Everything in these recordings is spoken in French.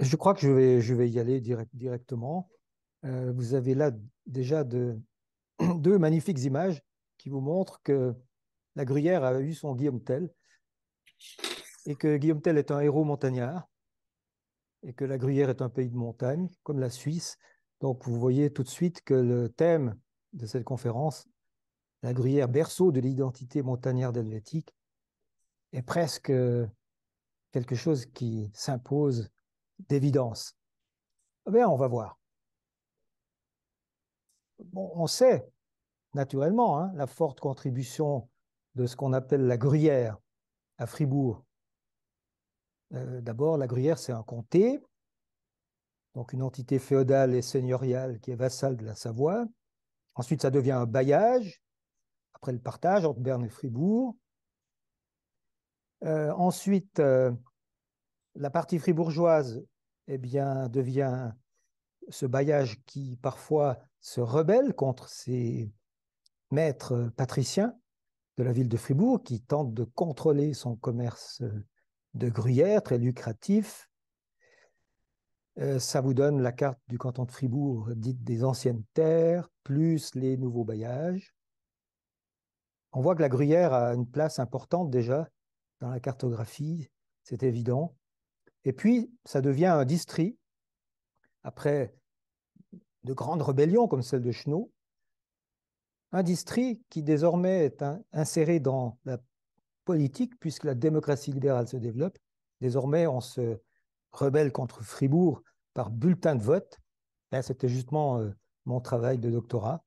Je crois que je vais, je vais y aller directement. Euh, vous avez là déjà de, deux magnifiques images qui vous montrent que la Gruyère a eu son Guillaume Tell et que Guillaume Tell est un héros montagnard et que la Gruyère est un pays de montagne, comme la Suisse. Donc vous voyez tout de suite que le thème de cette conférence, la Gruyère, berceau de l'identité montagnarde helvétique, est presque euh, quelque chose qui s'impose d'évidence Eh bien, on va voir. on sait, naturellement, hein, la forte contribution de ce qu'on appelle la Gruyère à Fribourg. Euh, d'abord, la Gruyère, c'est un comté, donc une entité féodale et seigneuriale qui est vassale de la Savoie. Ensuite, ça devient un bailliage, après le partage entre Berne et Fribourg. Euh, ensuite, euh, la partie fribourgeoise eh bien, devient ce bailliage qui parfois se rebelle contre ses maîtres patriciens de la ville de Fribourg qui tentent de contrôler son commerce de gruyère très lucratif. Euh, ça vous donne la carte du canton de Fribourg, dite des anciennes terres, plus les nouveaux bailliages. On voit que la gruyère a une place importante déjà dans la cartographie, c'est évident. Et puis, ça devient un district après de grandes rébellions comme celle de Chenot, un district qui désormais est inséré dans la politique puisque la démocratie libérale se développe. Désormais, on se rebelle contre Fribourg par bulletin de vote. c'était justement euh, mon travail de doctorat.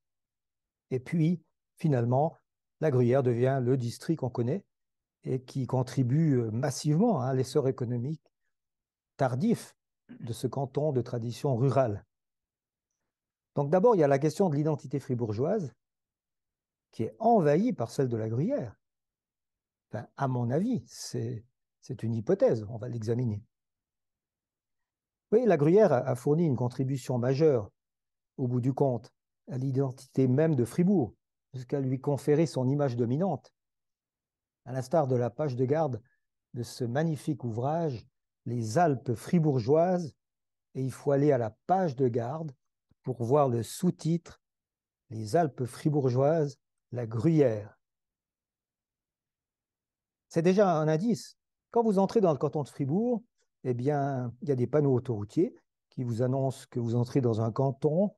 Et puis, finalement, la Gruyère devient le district qu'on connaît et qui contribue euh, massivement hein, à l'essor économique Mmh. de ce canton de tradition rurale. Donc d'abord, il y a la question de l'identité fribourgeoise qui est envahie par celle de la Gruyère. à mon avis, c'est une hypothèse, on va l'examiner. Oui, la Gruyère a fourni une contribution majeure, au bout du compte, à l'identité même de Fribourg, jusqu'à lui conférer son image dominante. À l'instar de la page de garde de ce magnifique ouvrage les Alpes fribourgeoises et il faut aller à la page de garde pour voir le sous-titre Les Alpes fribourgeoises, la gruyère. C'est déjà un indice. Quand vous entrez dans le canton de Fribourg, eh bien, il y a des panneaux autoroutiers qui vous annoncent que vous entrez dans un canton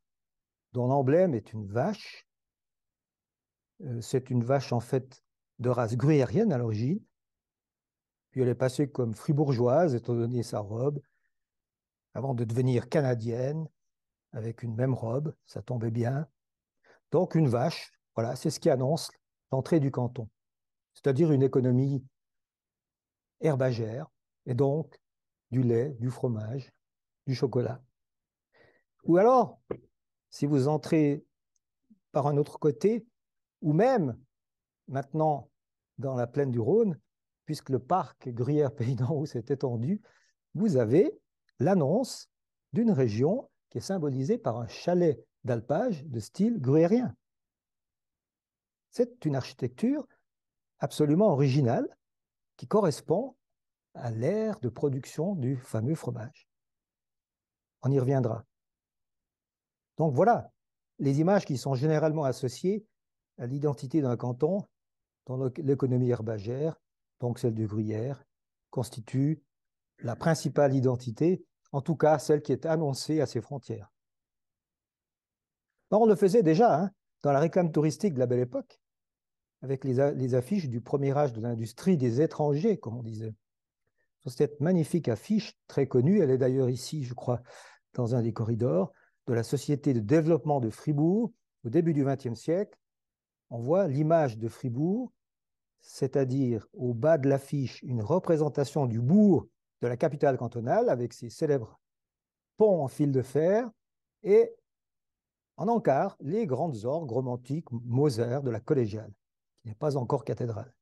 dont l'emblème est une vache. Euh, c'est une vache en fait de race gruyérienne à l'origine, puis elle est passée comme fribourgeoise, étant donné sa robe, avant de devenir canadienne, avec une même robe, ça tombait bien. Donc une vache, voilà, c'est ce qui annonce l'entrée du canton, c'est-à-dire une économie herbagère, et donc du lait, du fromage, du chocolat. Ou alors, si vous entrez par un autre côté, ou même maintenant dans la plaine du Rhône, puisque le parc Gruyère-Pays d'en s'est étendu, vous avez l'annonce d'une région qui est symbolisée par un chalet d'alpage de style gruyérien. C'est une architecture absolument originale qui correspond à l'ère de production du fameux fromage. On y reviendra. Donc voilà les images qui sont généralement associées à l'identité d'un canton dans l'économie herbagère donc celle de Gruyère, constitue la principale identité, en tout cas celle qui est annoncée à ses frontières. on le faisait déjà hein, dans la réclame touristique de la Belle Époque, avec les, les affiches du premier âge de l'industrie des étrangers, comme on disait. Sur cette magnifique affiche, très connue, elle est d'ailleurs ici, je crois, dans un des corridors, de la Société de développement de Fribourg, au début du XXe siècle, on voit l'image de Fribourg c'est-à-dire au bas de l'affiche une représentation du bourg de la capitale cantonale avec ses célèbres ponts en fil de fer et en encart les grandes orgues romantiques Moser de la collégiale, qui n'est pas encore cathédrale.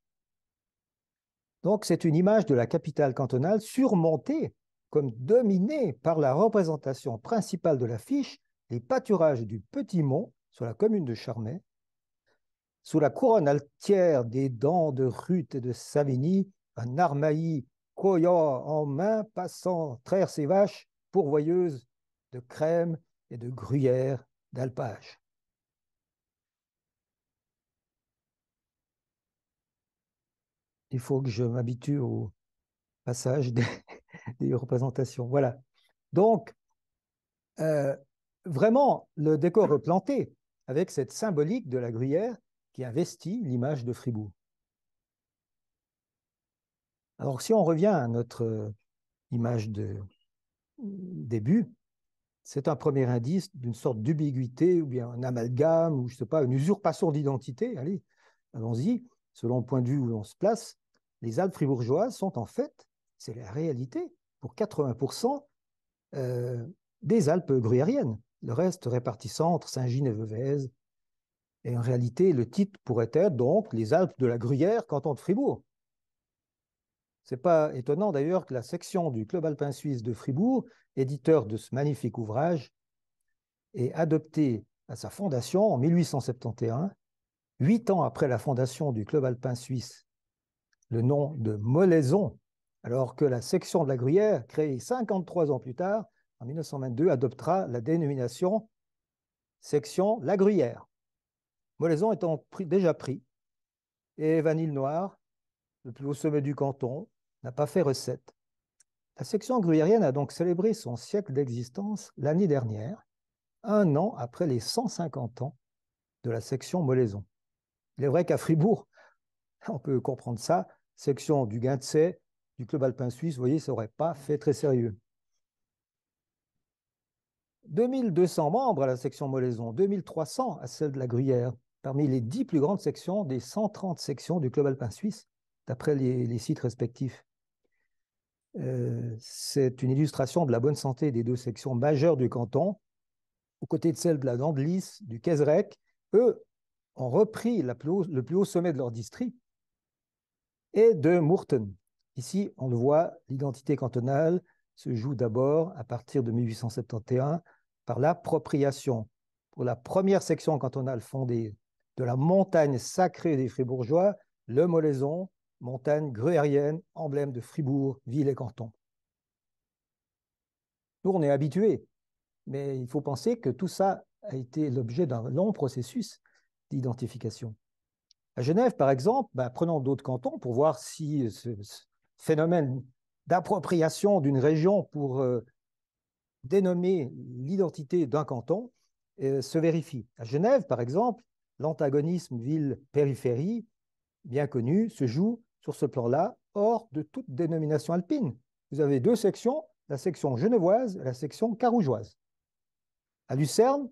Donc c'est une image de la capitale cantonale surmontée comme dominée par la représentation principale de l'affiche, les pâturages du Petit Mont sur la commune de Charmey, sous la couronne altière des dents de Ruth et de Savigny, un armaï, coyant en main, passant traire ses vaches, pourvoyeuses de crème et de gruyère d'alpage. Il faut que je m'habitue au passage des, représentations. Voilà. Donc, euh, vraiment, le décor replanté, avec cette symbolique de la gruyère, qui investit l'image de Fribourg. Alors si on revient à notre euh, image de euh, début, c'est un premier indice d'une sorte d'ubiguïté ou bien un amalgame ou je sais pas, une usurpation d'identité. Allez, allons-y. Selon le point de vue où l'on se place, les Alpes fribourgeoises sont en fait, c'est la réalité, pour 80% euh, des Alpes gruyériennes. Le reste répartissant entre Saint-Gine et Veuvez, et en réalité, le titre pourrait être donc Les Alpes de la Gruyère, canton de Fribourg. C'est pas étonnant d'ailleurs que la section du Club alpin suisse de Fribourg, éditeur de ce magnifique ouvrage, ait adopté à sa fondation en 1871, huit ans après la fondation du Club alpin suisse, le nom de Molaison, alors que la section de la Gruyère, créée 53 ans plus tard, en 1922, adoptera la dénomination section La Gruyère. Molaison étant déjà pris, et Vanille noir le plus haut sommet du canton, n'a pas fait recette. La section gruyérienne a donc célébré son siècle d'existence l'année dernière, un an après les 150 ans de la section Molaison. Il est vrai qu'à Fribourg, on peut comprendre ça, section du Guindsey, du club alpin suisse, vous voyez, ça n'aurait pas fait très sérieux. 2200 membres à la section Molaison, 2300 à celle de la Gruyère, parmi les dix plus grandes sections des 130 sections du Club alpin suisse, d'après les, sites respectifs. Euh, c'est une illustration de la bonne santé des deux sections majeures du canton, aux côtés de celles de la du Kesrec. Eux ont repris la le plus haut sommet de leur district et de Mourten. Ici, on le voit, l'identité cantonale se joue d'abord à partir de 1871 par l'appropriation. Pour la première section cantonale fondée de la montagne sacrée des Fribourgeois, le Molaison, montagne gruérienne, emblème de Fribourg, ville et canton. Nous, on est habitué, mais il faut penser que tout ça a été l'objet d'un long processus d'identification. À Genève, par exemple, bah, prenons d'autres cantons pour voir si ce, phénomène d'appropriation d'une région pour euh, dénommer l'identité d'un canton euh, se vérifie. À Genève, par exemple, L'antagonisme ville-périphérie, bien connu, se joue sur ce plan-là, hors de toute dénomination alpine. Vous avez deux sections, la section genevoise et la section carougeoise. À Lucerne,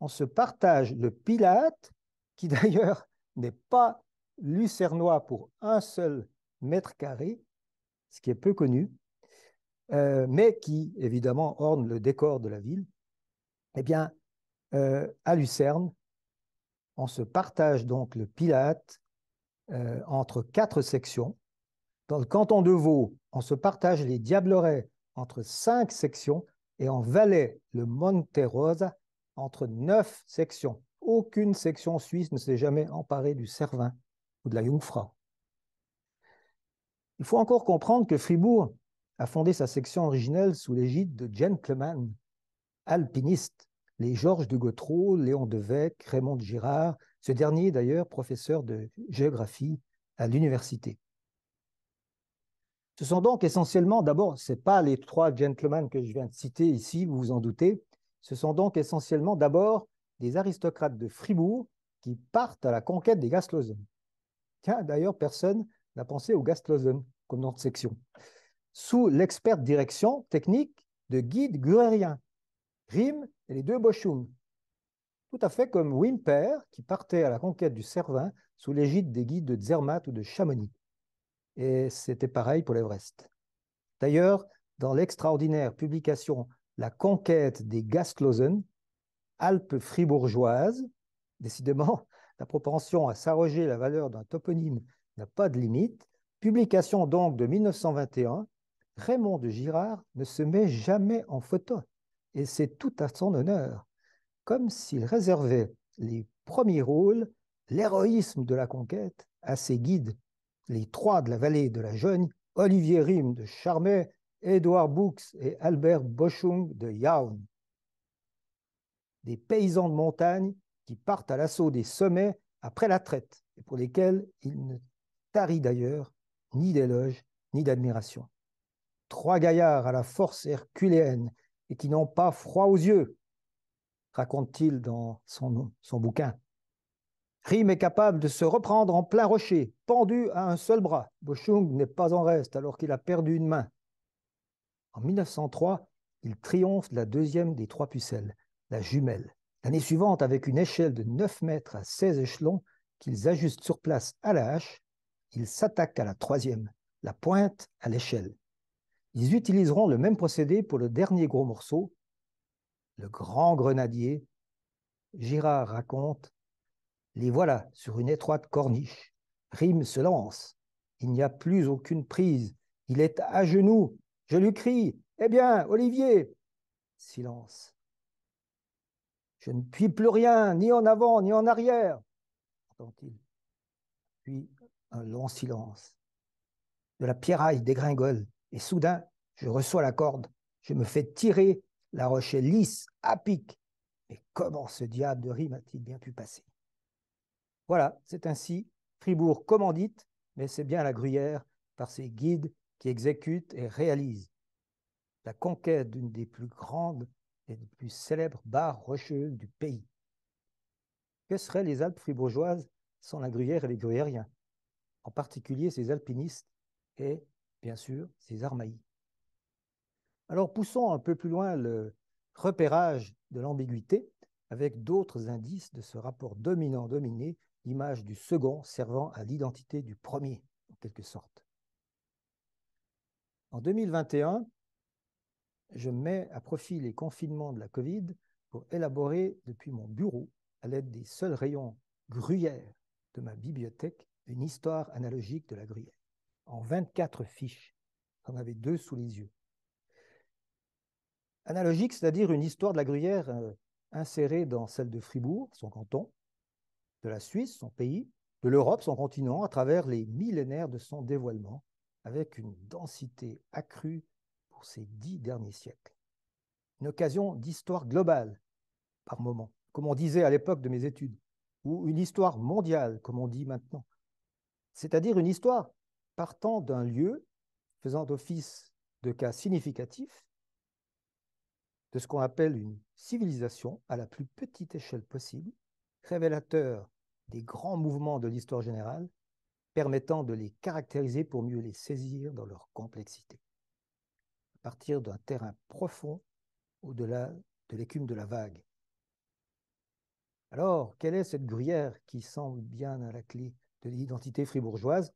on se partage le Pilate, qui d'ailleurs n'est pas lucernois pour un seul mètre carré, ce qui est peu connu, euh, mais qui évidemment orne le décor de la ville. Eh bien, euh, à Lucerne, on se partage donc le Pilate euh, entre quatre sections. Dans le canton de Vaud, on se partage les Diablerets entre cinq sections et en Valais, le Monte Rosa entre neuf sections. Aucune section suisse ne s'est jamais emparée du Cervin ou de la Jungfrau. Il faut encore comprendre que Fribourg a fondé sa section originelle sous l'égide de gentlemen alpinistes les Georges de Gautreau, Léon Devec, Raymond Girard, ce dernier d'ailleurs professeur de géographie à l'université. Ce sont donc essentiellement, d'abord, ce sont pas les trois gentlemen que je viens de citer ici, vous vous en doutez, ce sont donc essentiellement d'abord des aristocrates de Fribourg qui partent à la conquête des Gastlosen. Tiens, d'ailleurs, personne n'a pensé aux Gastlosen comme notre section. Sous l'experte direction technique de Guide Gurérien, Rime et les deux Bochum, tout à fait comme Wimper, qui partait à la conquête du Cervin sous l'égide des guides de Zermatt ou de Chamonix. Et c'était pareil pour l'Everest. D'ailleurs, dans l'extraordinaire publication La conquête des Gastlosen, Alpes fribourgeoises, décidément, la propension à s'arroger la valeur d'un toponyme n'a pas de limite, publication donc de 1921, Raymond de Girard ne se met jamais en photo et c'est tout à son honneur, comme s'il réservait les premiers rôles, l'héroïsme de la conquête, à ses guides, les trois de la vallée de la Jeune, Olivier Rime de Charmet, Édouard Boux et Albert Bochung de Yaun. Des paysans de montagne qui partent à l'assaut des sommets après la traite et pour lesquels il ne tarit d'ailleurs ni d'éloge ni d'admiration. Trois gaillards à la force herculéenne et qui n'ont pas froid aux yeux, raconte-t-il dans son, son bouquin. Rim est capable de se reprendre en plein rocher, pendu à un seul bras. Bochung n'est pas en reste alors qu'il a perdu une main. En 1903, il triomphe de la deuxième des trois pucelles, la jumelle. L'année suivante, avec une échelle de 9 mètres à 16 échelons qu'ils ajustent sur place à la hache, il s'attaque à la troisième, la pointe à l'échelle. Ils utiliseront le même procédé pour le dernier gros morceau, le grand grenadier. Girard raconte Les voilà sur une étroite corniche. Rime se lance. Il n'y a plus aucune prise. Il est à genoux. Je lui crie Eh bien, Olivier Silence. Je ne puis plus rien, ni en avant, ni en arrière, il Puis un long silence. De la pierraille dégringole. Et soudain, je reçois la corde. Je me fais tirer. La roche lisse, à pic. Mais comment ce diable de rime a-t-il bien pu passer Voilà, c'est ainsi. Fribourg commandite, mais c'est bien la Gruyère par ses guides qui exécutent et réalise la conquête d'une des plus grandes et des plus célèbres barres rocheuses du pays. Que seraient les Alpes fribourgeoises sans la Gruyère et les Gruyériens, en particulier ces alpinistes et bien sûr, ces Armaïs. Alors poussons un peu plus loin le repérage de l'ambiguïté avec d'autres indices de ce rapport dominant-dominé, l'image du second servant à l'identité du premier, en quelque sorte. En 2021, je mets à profit les confinements de la Covid pour élaborer depuis mon bureau, à l'aide des seuls rayons gruyères de ma bibliothèque, une histoire analogique de la gruyère en 24 fiches. J'en avait deux sous les yeux. Analogique, c'est-à-dire une histoire de la Gruyère euh, insérée dans celle de Fribourg, son canton, de la Suisse, son pays, de l'Europe, son continent, à travers les millénaires de son dévoilement, avec une densité accrue pour ces dix derniers siècles. Une occasion d'histoire globale, par moment, comme on disait à l'époque de mes études, ou une histoire mondiale, comme on dit maintenant. C'est-à-dire une histoire partant d'un lieu faisant office de cas significatif de ce qu'on appelle une civilisation à la plus petite échelle possible, révélateur des grands mouvements de l'histoire générale, permettant de les caractériser pour mieux les saisir dans leur complexité, à partir d'un terrain profond au-delà de l'écume de la vague. Alors, quelle est cette gruyère qui semble bien à la clé de l'identité fribourgeoise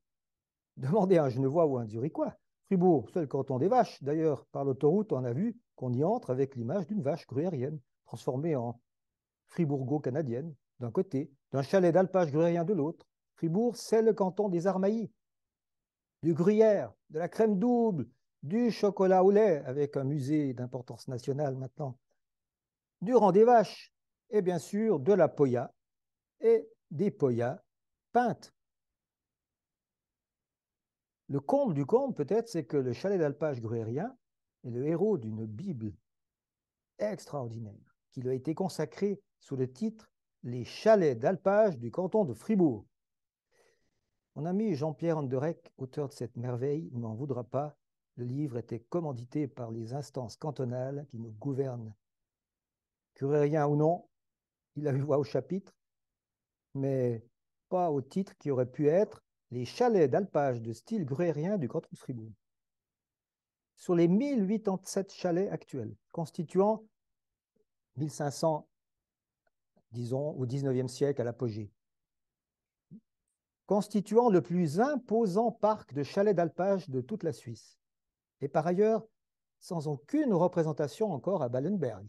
Demandez à un Genevois ou un Zurichois. Fribourg, c'est le canton des vaches. D'ailleurs, par l'autoroute, on a vu qu'on y entre avec l'image d'une vache gruérienne, transformée en fribourgo-canadienne d'un côté, d'un chalet d'alpage gruérien de l'autre. Fribourg, c'est le canton des Armaillis, du gruyère, de la crème double, du chocolat au lait, avec un musée d'importance nationale maintenant, du rang des vaches, et bien sûr de la poya et des poyas peintes le comble du comble, peut-être, c'est que le chalet d'alpage gruérien est le héros d'une Bible extraordinaire qui lui a été consacrée sous le titre Les chalets d'alpage du canton de Fribourg. Mon ami Jean-Pierre Anderec, auteur de cette merveille, ne m'en voudra pas. Le livre était commandité par les instances cantonales qui nous gouvernent. Curérien ou non, il a eu voix au chapitre, mais pas au titre qui aurait pu être les chalets d'alpage de style gruérien du canton de Fribourg. Sur les 1087 chalets actuels, constituant 1500, disons, au XIXe siècle à l'apogée, constituant le plus imposant parc de chalets d'alpage de toute la Suisse, et par ailleurs sans aucune représentation encore à Ballenberg.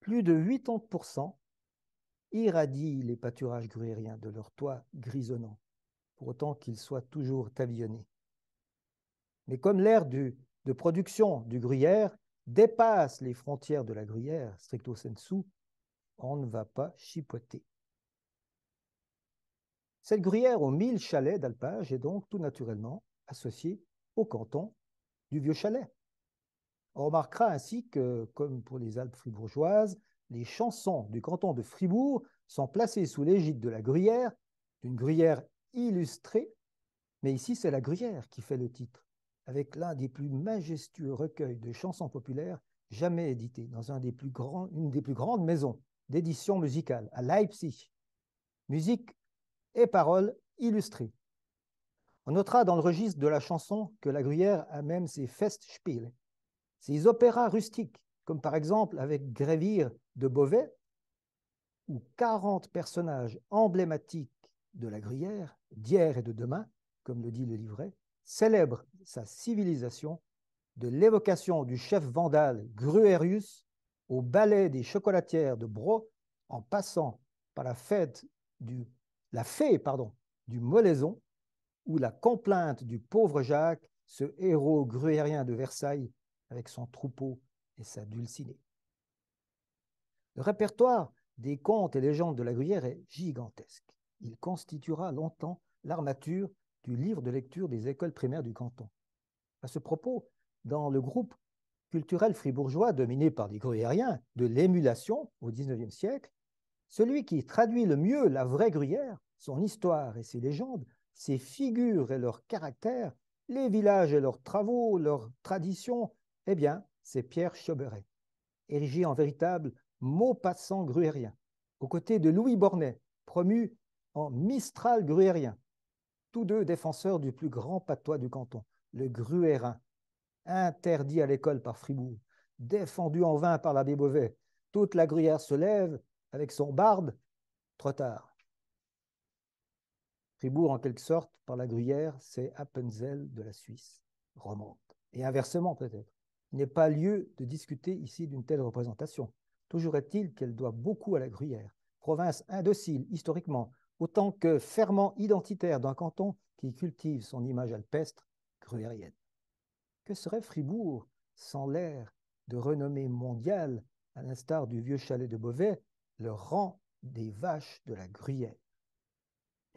Plus de 80%, irradient les pâturages gruériens de leurs toits grisonnants, pour autant qu'ils soient toujours tabillonnés. Mais comme l'ère de production du gruyère dépasse les frontières de la gruyère, stricto sensu, on ne va pas chipoter. Cette gruyère aux mille chalets d'alpage est donc tout naturellement associée au canton du Vieux Chalet. On remarquera ainsi que, comme pour les Alpes fribourgeoises, les chansons du canton de Fribourg sont placées sous l'égide de la Gruyère, d'une Gruyère illustrée, mais ici c'est la Gruyère qui fait le titre, avec l'un des plus majestueux recueils de chansons populaires jamais édités, dans une des plus grandes maisons d'édition musicale, à Leipzig. Musique et paroles illustrées. On notera dans le registre de la chanson que la Gruyère a même ses festspiele, ses opéras rustiques, comme par exemple avec Grévir de Beauvais, où 40 personnages emblématiques de la Gruyère, d'hier et de demain, comme le dit le livret, célèbrent sa civilisation de l'évocation du chef vandale Gruerius au ballet des chocolatières de Bro, en passant par la fête du la fée pardon du Molaison ou la complainte du pauvre Jacques, ce héros gruérien de Versailles avec son troupeau et sa dulcinée. Le répertoire des contes et légendes de la Gruyère est gigantesque. Il constituera longtemps l'armature du livre de lecture des écoles primaires du canton. À ce propos, dans le groupe culturel fribourgeois dominé par les gruyériens de l'émulation au XIXe siècle, celui qui traduit le mieux la vraie Gruyère, son histoire et ses légendes, ses figures et leurs caractères, les villages et leurs travaux, leurs traditions, eh bien, c'est Pierre Chauberet, Érigé en véritable Maupassant gruérien, aux côtés de Louis Bornet, promu en Mistral gruérien, tous deux défenseurs du plus grand patois du canton, le gruérin, interdit à l'école par Fribourg, défendu en vain par l'abbé Beauvais. Toute la gruyère se lève avec son barde, trop tard. Fribourg, en quelque sorte, par la gruyère, c'est Appenzell de la Suisse remonte. Et inversement, peut-être. Il n'est pas lieu de discuter ici d'une telle représentation. Toujours est-il qu'elle doit beaucoup à la Gruyère, province indocile historiquement, autant que ferment identitaire d'un canton qui cultive son image alpestre gruyérienne. Que serait Fribourg sans l'air de renommée mondiale, à l'instar du vieux chalet de Beauvais, le rang des vaches de la Gruyère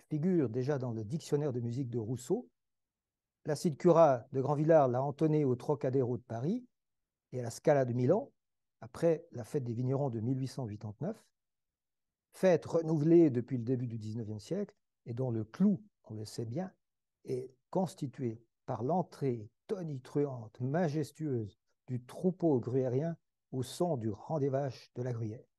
Figure déjà dans le dictionnaire de musique de Rousseau, l'acide Cura de Grandvillard l'a entonné au Trocadéro de Paris et à la Scala de Milan, après la fête des vignerons de 1889, fête renouvelée depuis le début du XIXe siècle et dont le clou, on le sait bien, est constitué par l'entrée tonitruante, majestueuse du troupeau gruérien au son du rang des vaches de la gruyère.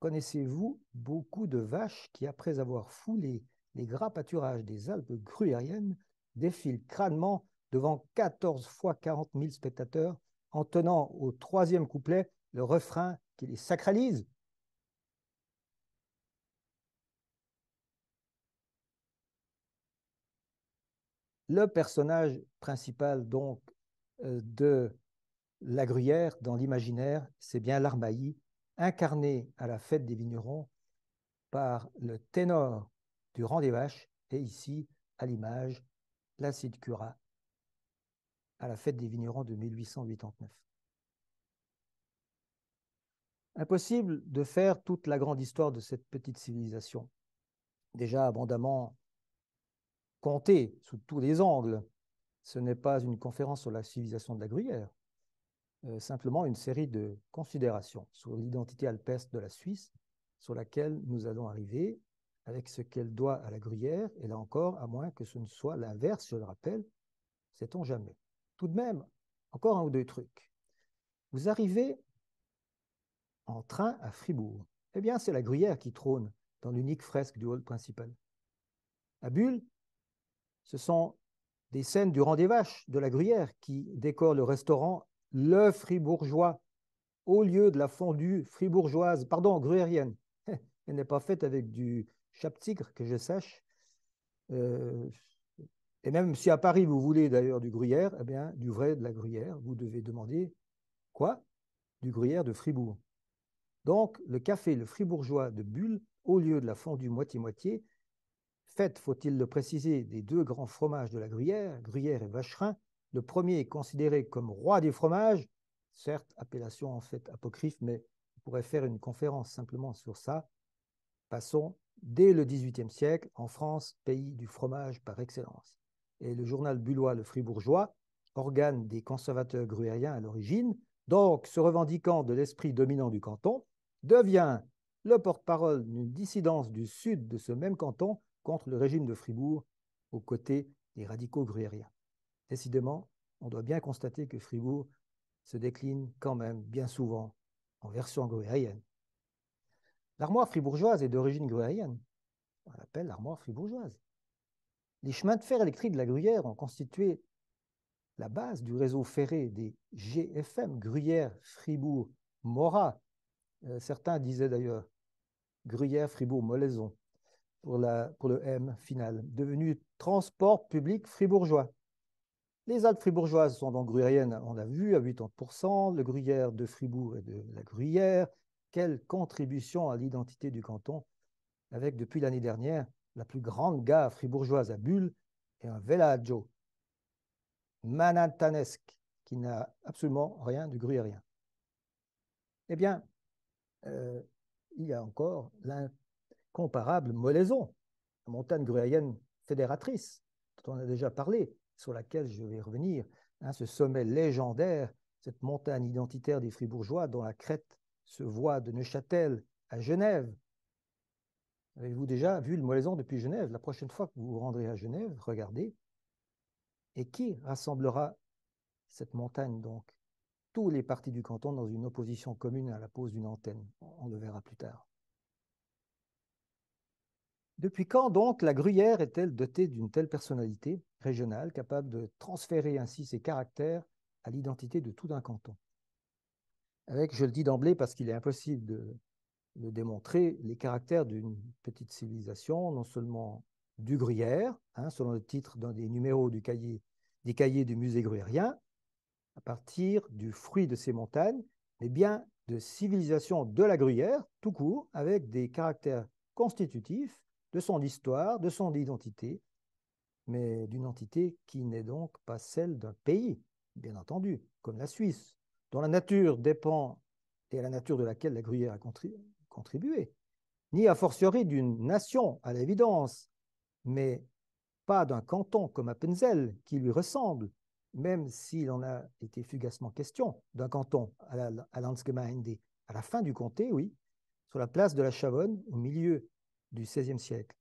Connaissez-vous beaucoup de vaches qui, après avoir foulé les gras pâturages des Alpes gruériennes, défilent crânement devant 14 fois 40 000 spectateurs en tenant au troisième couplet le refrain qui les sacralise. Le personnage principal donc euh, de la Gruyère dans l'imaginaire, c'est bien l'Armaï, incarné à la fête des vignerons par le ténor du Rang des Vaches et ici à l'image l'acide Cura à la fête des vignerons de 1889. Impossible de faire toute la grande histoire de cette petite civilisation, déjà abondamment comptée sous tous les angles. Ce n'est pas une conférence sur la civilisation de la Gruyère, euh, simplement une série de considérations sur l'identité alpeste de la Suisse, sur laquelle nous allons arriver avec ce qu'elle doit à la Gruyère, et là encore, à moins que ce ne soit l'inverse, je le rappelle, sait-on jamais tout de même encore un ou deux trucs. Vous arrivez en train à Fribourg. Eh bien, c'est la gruyère qui trône dans l'unique fresque du hall principal. À Bulle, ce sont des scènes du rendez des vaches de la gruyère qui décorent le restaurant Le Fribourgeois au lieu de la fondue fribourgeoise, pardon, gruyérienne. Elle n'est pas faite avec du chap-tigre, que je sache. Euh, et même si à Paris, vous voulez d'ailleurs du gruyère, eh bien, du vrai de la gruyère, vous devez demander quoi Du gruyère de Fribourg. Donc, le café, le fribourgeois de Bulle, au lieu de la fondue moitié-moitié, fait, faut-il le préciser, des deux grands fromages de la gruyère, gruyère et vacherin, le premier est considéré comme roi des fromages, certes, appellation en fait apocryphe, mais on pourrait faire une conférence simplement sur ça. Passons dès le XVIIIe siècle en France, pays du fromage par excellence et le journal bullois, le Fribourgeois, organe des conservateurs gruériens à l'origine, donc se revendiquant de l'esprit dominant du canton, devient le porte-parole d'une dissidence du sud de ce même canton contre le régime de Fribourg aux côtés des radicaux gruériens. Décidément, on doit bien constater que Fribourg se décline quand même bien souvent en version gruérienne. L'armoire fribourgeoise est d'origine gruérienne. On l'appelle l'armoire fribourgeoise. Les chemins de fer électriques de la Gruyère ont constitué la base du réseau ferré des GFM, Gruyère, Fribourg, Morat. Euh, certains disaient d'ailleurs Gruyère, Fribourg, Molaison pour, pour le M final, devenu transport public fribourgeois. Les Alpes fribourgeoises sont donc gruyériennes, on l'a vu, à 80%, le gruyère de Fribourg et de la Gruyère. Quelle contribution à l'identité du canton, avec depuis l'année dernière la plus grande gare fribourgeoise à Bulle et un Vellaggio manhattanesque qui n'a absolument rien de gruyérien. Eh bien, euh, il y a encore l'incomparable Molaison, la montagne gruyérienne fédératrice, dont on a déjà parlé, sur laquelle je vais revenir, hein, ce sommet légendaire, cette montagne identitaire des Fribourgeois dont la crête se voit de Neuchâtel à Genève, Avez-vous déjà vu le Moléson depuis Genève La prochaine fois que vous vous rendrez à Genève, regardez. Et qui rassemblera cette montagne, donc Tous les partis du canton dans une opposition commune à la pose d'une antenne. On le verra plus tard. Depuis quand donc la Gruyère est-elle dotée d'une telle personnalité régionale, capable de transférer ainsi ses caractères à l'identité de tout un canton Avec, je le dis d'emblée parce qu'il est impossible de de démontrer les caractères d'une petite civilisation, non seulement du Gruyère, hein, selon le titre d'un des numéros du cahier, des cahiers du musée gruyérien, à partir du fruit de ces montagnes, mais bien de civilisation de la Gruyère, tout court, avec des caractères constitutifs de son histoire, de son identité, mais d'une entité qui n'est donc pas celle d'un pays, bien entendu, comme la Suisse, dont la nature dépend et à la nature de laquelle la Gruyère a, contribué, contribuer, ni a fortiori d'une nation, à l'évidence, mais pas d'un canton comme Appenzell, qui lui ressemble, même s'il en a été fugacement question, d'un canton à, la, à Landsgemeinde, à la fin du comté, oui, sur la place de la Chavonne, au milieu du XVIe siècle.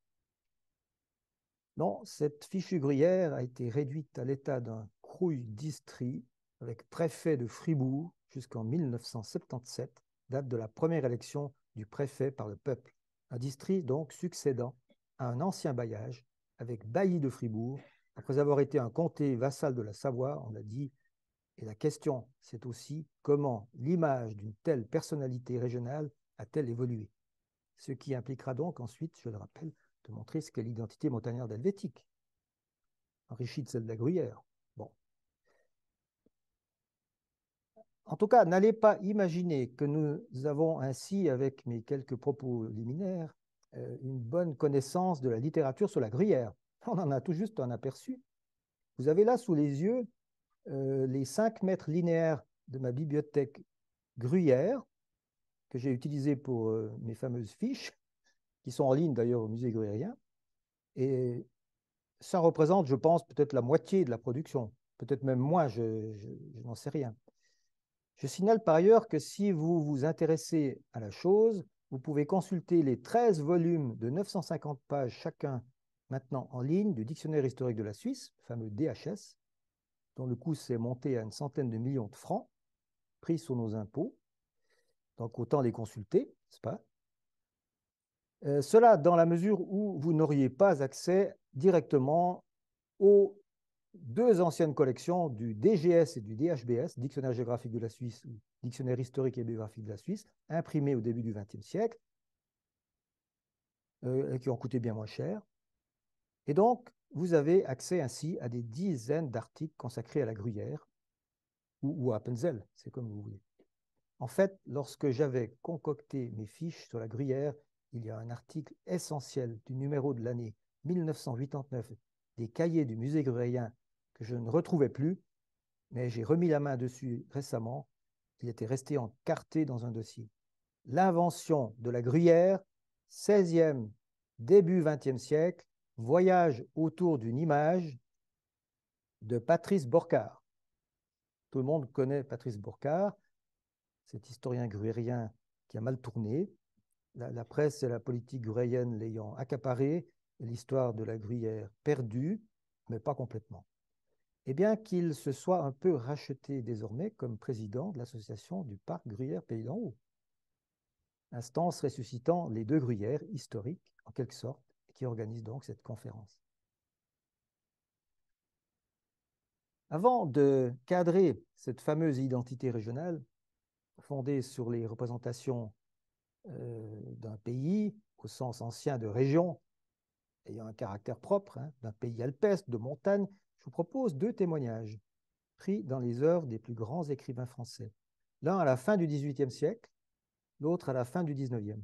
Non, cette fichue gruyère a été réduite à l'état d'un crouille d'Istrie, avec préfet de Fribourg jusqu'en 1977, date de la première élection du préfet par le peuple, un district donc succédant à un ancien bailliage avec bailli de Fribourg, après avoir été un comté vassal de la Savoie, on a dit, et la question c'est aussi comment l'image d'une telle personnalité régionale a-t-elle évolué Ce qui impliquera donc ensuite, je le rappelle, de montrer ce qu'est l'identité montagnarde helvétique, enrichie de celle de la Gruyère, En tout cas, n'allez pas imaginer que nous avons ainsi, avec mes quelques propos liminaires, euh, une bonne connaissance de la littérature sur la gruyère. On en a tout juste un aperçu. Vous avez là sous les yeux euh, les 5 mètres linéaires de ma bibliothèque gruyère que j'ai utilisée pour euh, mes fameuses fiches, qui sont en ligne d'ailleurs au musée gruyérien. Et ça représente, je pense, peut-être la moitié de la production, peut-être même moins, je n'en sais rien. Je signale par ailleurs que si vous vous intéressez à la chose, vous pouvez consulter les 13 volumes de 950 pages chacun maintenant en ligne du Dictionnaire historique de la Suisse, le fameux DHS, dont le coût s'est monté à une centaine de millions de francs, pris sur nos impôts. Donc autant les consulter, n'est-ce pas euh, Cela dans la mesure où vous n'auriez pas accès directement aux deux anciennes collections du DGS et du DHBS, Dictionnaire géographique de la Suisse Dictionnaire historique et biographique de la Suisse, imprimées au début du XXe siècle, euh, qui ont coûté bien moins cher. Et donc, vous avez accès ainsi à des dizaines d'articles consacrés à la Gruyère ou, à Appenzell, c'est comme vous voulez. En fait, lorsque j'avais concocté mes fiches sur la Gruyère, il y a un article essentiel du numéro de l'année 1989 des cahiers du musée gruyérien je ne retrouvais plus, mais j'ai remis la main dessus récemment. Il était resté encarté dans un dossier. L'invention de la gruyère, 16e, début 20e siècle, voyage autour d'une image de Patrice Borcard. Tout le monde connaît Patrice Borcard, cet historien gruérien qui a mal tourné, la, presse et la politique gruérienne l'ayant accaparé, l'histoire de la gruyère perdue, mais pas complètement eh bien qu'il se soit un peu racheté désormais comme président de l'association du parc Gruyère-Pays d'en Haut, instance ressuscitant les deux Gruyères historiques, en quelque sorte, qui organise donc cette conférence. Avant de cadrer cette fameuse identité régionale, fondée sur les représentations euh, d'un pays, au sens ancien de région, ayant un caractère propre, hein, d'un pays alpestre, de montagne, je vous propose deux témoignages pris dans les œuvres des plus grands écrivains français, l'un à la fin du XVIIIe siècle, l'autre à la fin du XIXe,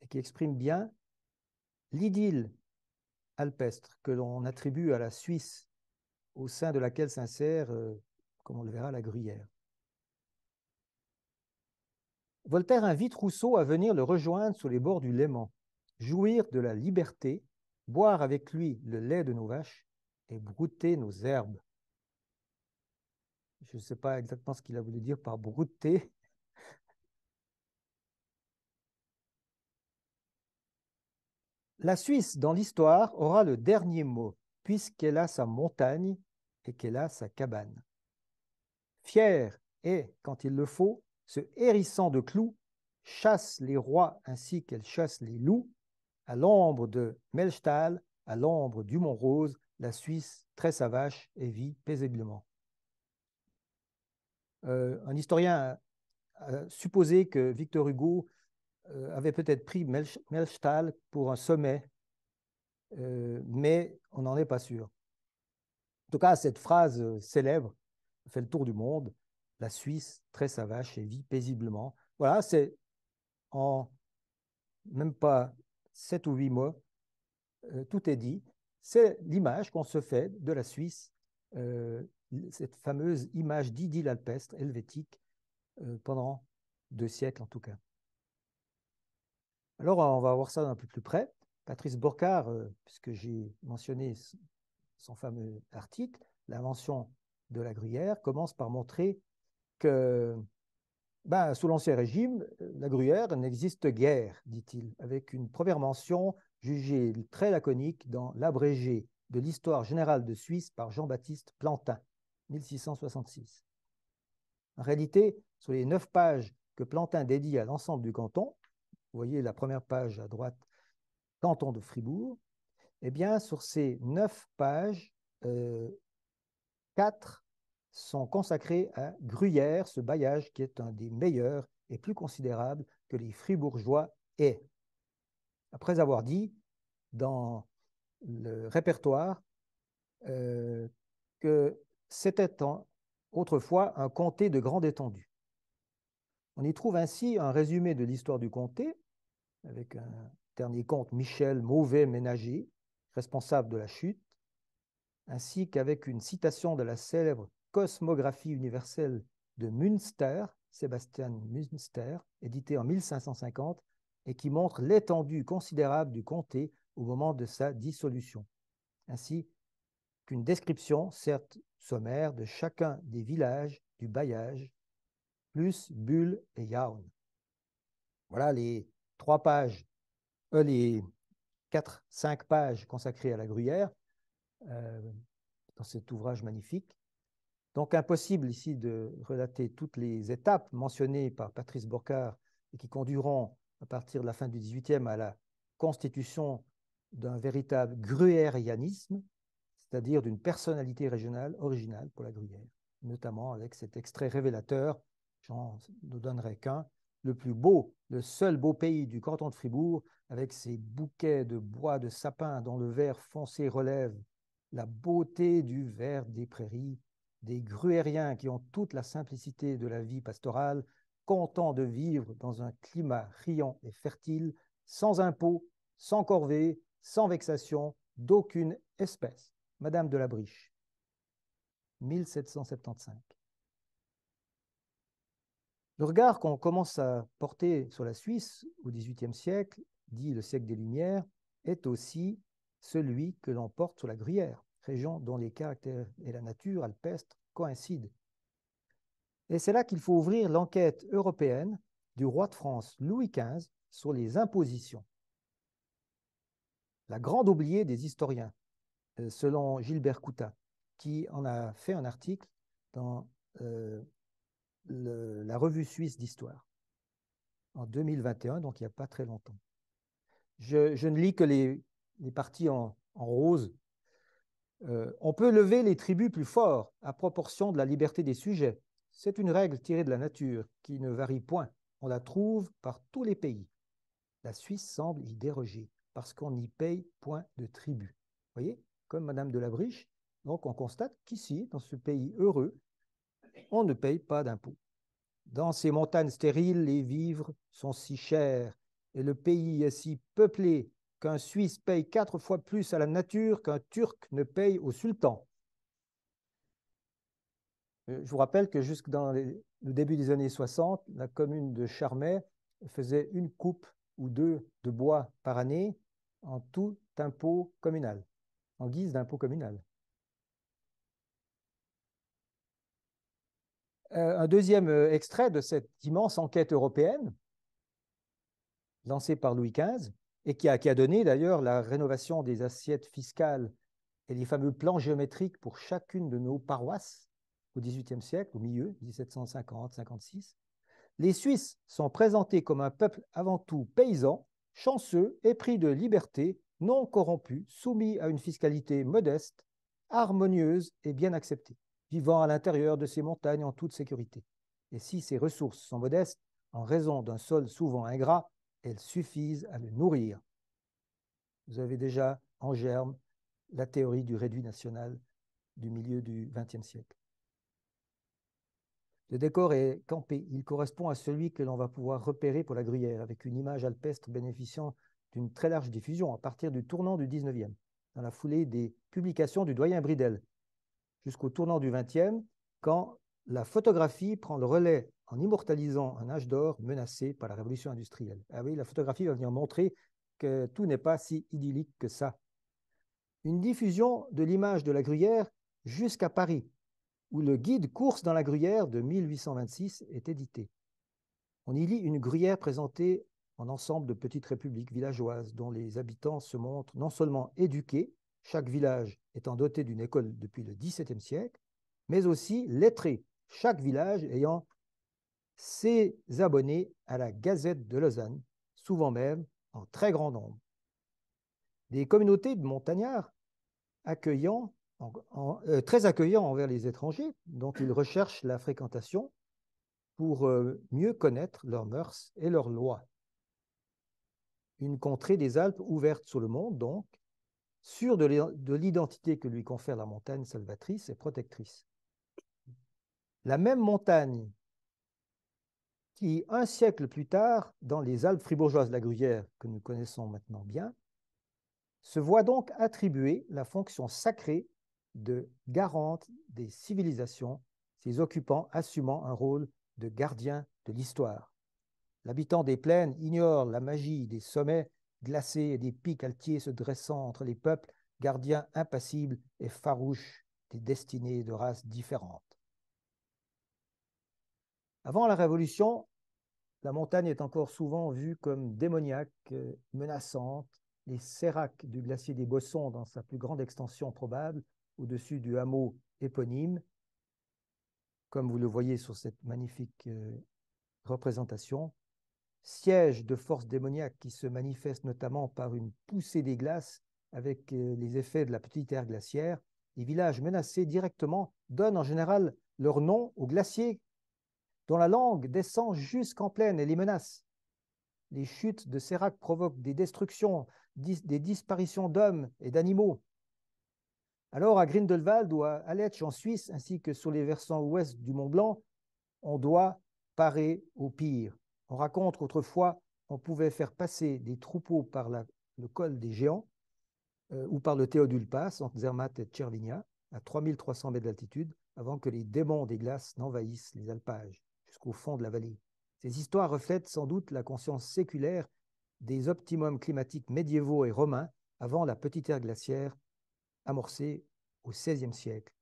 et qui expriment bien l'idylle alpestre que l'on attribue à la Suisse, au sein de laquelle s'insère, euh, comme on le verra, la gruyère. Voltaire invite Rousseau à venir le rejoindre sur les bords du Léman, jouir de la liberté, boire avec lui le lait de nos vaches et brouter nos herbes. Je ne sais pas exactement ce qu'il a voulu dire par brouter. La Suisse, dans l'histoire, aura le dernier mot, puisqu'elle a sa montagne et qu'elle a sa cabane. Fière et, quand il le faut, se hérissant de clous, chasse les rois ainsi qu'elle chasse les loups, à l'ombre de Melchtal, à l'ombre du Mont Rose, la Suisse très sa et vit paisiblement. Euh, un historien a, supposé que Victor Hugo euh, avait peut-être pris Melchthal pour un sommet, euh, mais on n'en est pas sûr. En tout cas, cette phrase célèbre fait le tour du monde. La Suisse très sa et vit paisiblement. Voilà, c'est en même pas sept ou huit mois, tout est dit. C'est l'image qu'on se fait de la Suisse, euh, cette fameuse image d'idylle alpestre helvétique euh, pendant deux siècles en tout cas. Alors on va voir ça d'un peu plus près. Patrice Borcard, euh, puisque j'ai mentionné son fameux article, L'invention de la gruyère, commence par montrer que ben, sous l'Ancien Régime, la gruyère n'existe guère, dit-il, avec une première mention jugé très laconique dans l'abrégé de l'histoire générale de Suisse par Jean-Baptiste Plantin, 1666. En réalité, sur les neuf pages que Plantin dédie à l'ensemble du canton, vous voyez la première page à droite, canton de Fribourg, eh bien, sur ces neuf pages, euh, quatre sont consacrées à Gruyère, ce bailliage qui est un des meilleurs et plus considérables que les Fribourgeois aient après avoir dit dans le répertoire euh, que c'était autrefois un comté de grande étendue. On y trouve ainsi un résumé de l'histoire du comté, avec un dernier comte Michel Mauvais Ménager, responsable de la chute, ainsi qu'avec une citation de la célèbre Cosmographie universelle de Münster, Sébastien Münster, édité en 1550 et qui montre l'étendue considérable du comté au moment de sa dissolution, ainsi qu'une description, certes sommaire, de chacun des villages du bailliage, plus Bulle et Yaun. Voilà les trois pages, euh, les quatre, cinq pages consacrées à la Gruyère euh, dans cet ouvrage magnifique. Donc impossible ici de relater toutes les étapes mentionnées par Patrice Borcard et qui conduiront à partir de la fin du XVIIIe à la constitution d'un véritable gruérianisme, c'est-à-dire d'une personnalité régionale originale pour la Gruyère, notamment avec cet extrait révélateur, j'en ne donnerai qu'un, le plus beau, le seul beau pays du canton de Fribourg, avec ses bouquets de bois de sapin dont le vert foncé relève la beauté du vert des prairies, des gruériens qui ont toute la simplicité de la vie pastorale, content de vivre dans un climat riant et fertile, sans impôts, sans corvée, sans vexation d'aucune espèce. Madame de la Briche, 1775. Le regard qu'on commence à porter sur la Suisse au XVIIIe siècle, dit le siècle des Lumières, est aussi celui que l'on porte sur la Gruyère, région dont les caractères et la nature alpestre coïncident. Et c'est là qu'il faut ouvrir l'enquête européenne du roi de France Louis XV sur les impositions. La grande oubliée des historiens, euh, selon Gilbert Coutin, qui en a fait un article dans euh, la revue suisse d'histoire en 2021, donc il n'y a pas très longtemps. Je, ne lis que les, parties en, rose. Euh, on peut lever les tribus plus forts à proportion de la liberté des sujets c'est une règle tirée de la nature qui ne varie point. On la trouve par tous les pays. La Suisse semble y déroger parce qu'on n'y paye point de tribut. Voyez, comme Madame de la Briche, donc on constate qu'ici, dans ce pays heureux, on ne paye pas d'impôts. Dans ces montagnes stériles, les vivres sont si chers et le pays est si peuplé qu'un Suisse paye quatre fois plus à la nature qu'un Turc ne paye au sultan. Euh, je vous rappelle que jusque dans le début des années 60, la commune de Charmet faisait une coupe ou deux de bois par année en tout impôt communal, en guise d'impôt communal. Euh, un deuxième euh, extrait de cette immense enquête européenne lancée par Louis XV et qui a donné d'ailleurs la rénovation des assiettes fiscales et les fameux plans géométriques pour chacune de nos paroisses au XVIIIe siècle, au milieu, 1750-56, les Suisses sont présentés comme un peuple avant tout paysan, chanceux, épris de liberté, non corrompu, soumis à une fiscalité modeste, harmonieuse et bien acceptée, vivant à l'intérieur de ces montagnes en toute sécurité. Et si ces ressources sont modestes, en raison d'un sol souvent ingrat, elles suffisent à le nourrir. Vous avez déjà en germe la théorie du réduit national du milieu du XXe siècle. Le décor est campé. Il correspond à celui que l'on va pouvoir repérer pour la Gruyère, avec une image alpestre bénéficiant d'une très large diffusion à partir du tournant du 19e, dans la foulée des publications du doyen Bridel, jusqu'au tournant du 20e, quand la photographie prend le relais en immortalisant un âge d'or menacé par la révolution industrielle. Ah oui, la photographie va venir montrer que tout n'est pas si idyllique que ça. Une diffusion de l'image de la Gruyère jusqu'à Paris, où le guide Course dans la Gruyère de 1826 est édité. On y lit une gruyère présentée en ensemble de petites républiques villageoises dont les habitants se montrent non seulement éduqués, chaque village étant doté d'une école depuis le XVIIe siècle, mais aussi lettrés, chaque village ayant ses abonnés à la Gazette de Lausanne, souvent même en très grand nombre. Des communautés de montagnards accueillant euh, très accueillant envers les étrangers, dont ils recherchent la fréquentation pour euh, mieux connaître leurs mœurs et leurs lois. Une contrée des Alpes ouverte sur le monde, donc, sûre de l'identité que lui confère la montagne salvatrice et protectrice. La même montagne qui, un siècle plus tard, dans les Alpes fribourgeoises, de la Gruyère, que nous connaissons maintenant bien, se voit donc attribuer la fonction sacrée de garante des civilisations, ses occupants assumant un rôle de gardien de l'histoire. L'habitant des plaines ignore la magie des sommets glacés et des pics altiers se dressant entre les peuples, gardiens impassibles et farouches des destinées de races différentes. Avant la Révolution, la montagne est encore souvent vue comme démoniaque, euh, menaçante. Les séracs du glacier des Bossons, dans sa plus grande extension probable, au-dessus du hameau éponyme, comme vous le voyez sur cette magnifique euh, représentation, siège de forces démoniaques qui se manifestent notamment par une poussée des glaces avec euh, les effets de la petite ère glaciaire. Les villages menacés directement donnent en général leur nom aux glaciers dont la langue descend jusqu'en plaine et les menace. Les chutes de Sérac provoquent des destructions, des disparitions d'hommes et d'animaux. Alors, à Grindelwald ou à Aletsch en Suisse, ainsi que sur les versants ouest du Mont Blanc, on doit parer au pire. On raconte qu'autrefois, on pouvait faire passer des troupeaux par le col des géants euh, ou par le Pass entre Zermatt et Tchervigna, à 3300 mètres d'altitude, avant que les démons des glaces n'envahissent les alpages jusqu'au fond de la vallée. Ces histoires reflètent sans doute la conscience séculaire des optimums climatiques médiévaux et romains avant la petite ère glaciaire amorcée au XVIe siècle.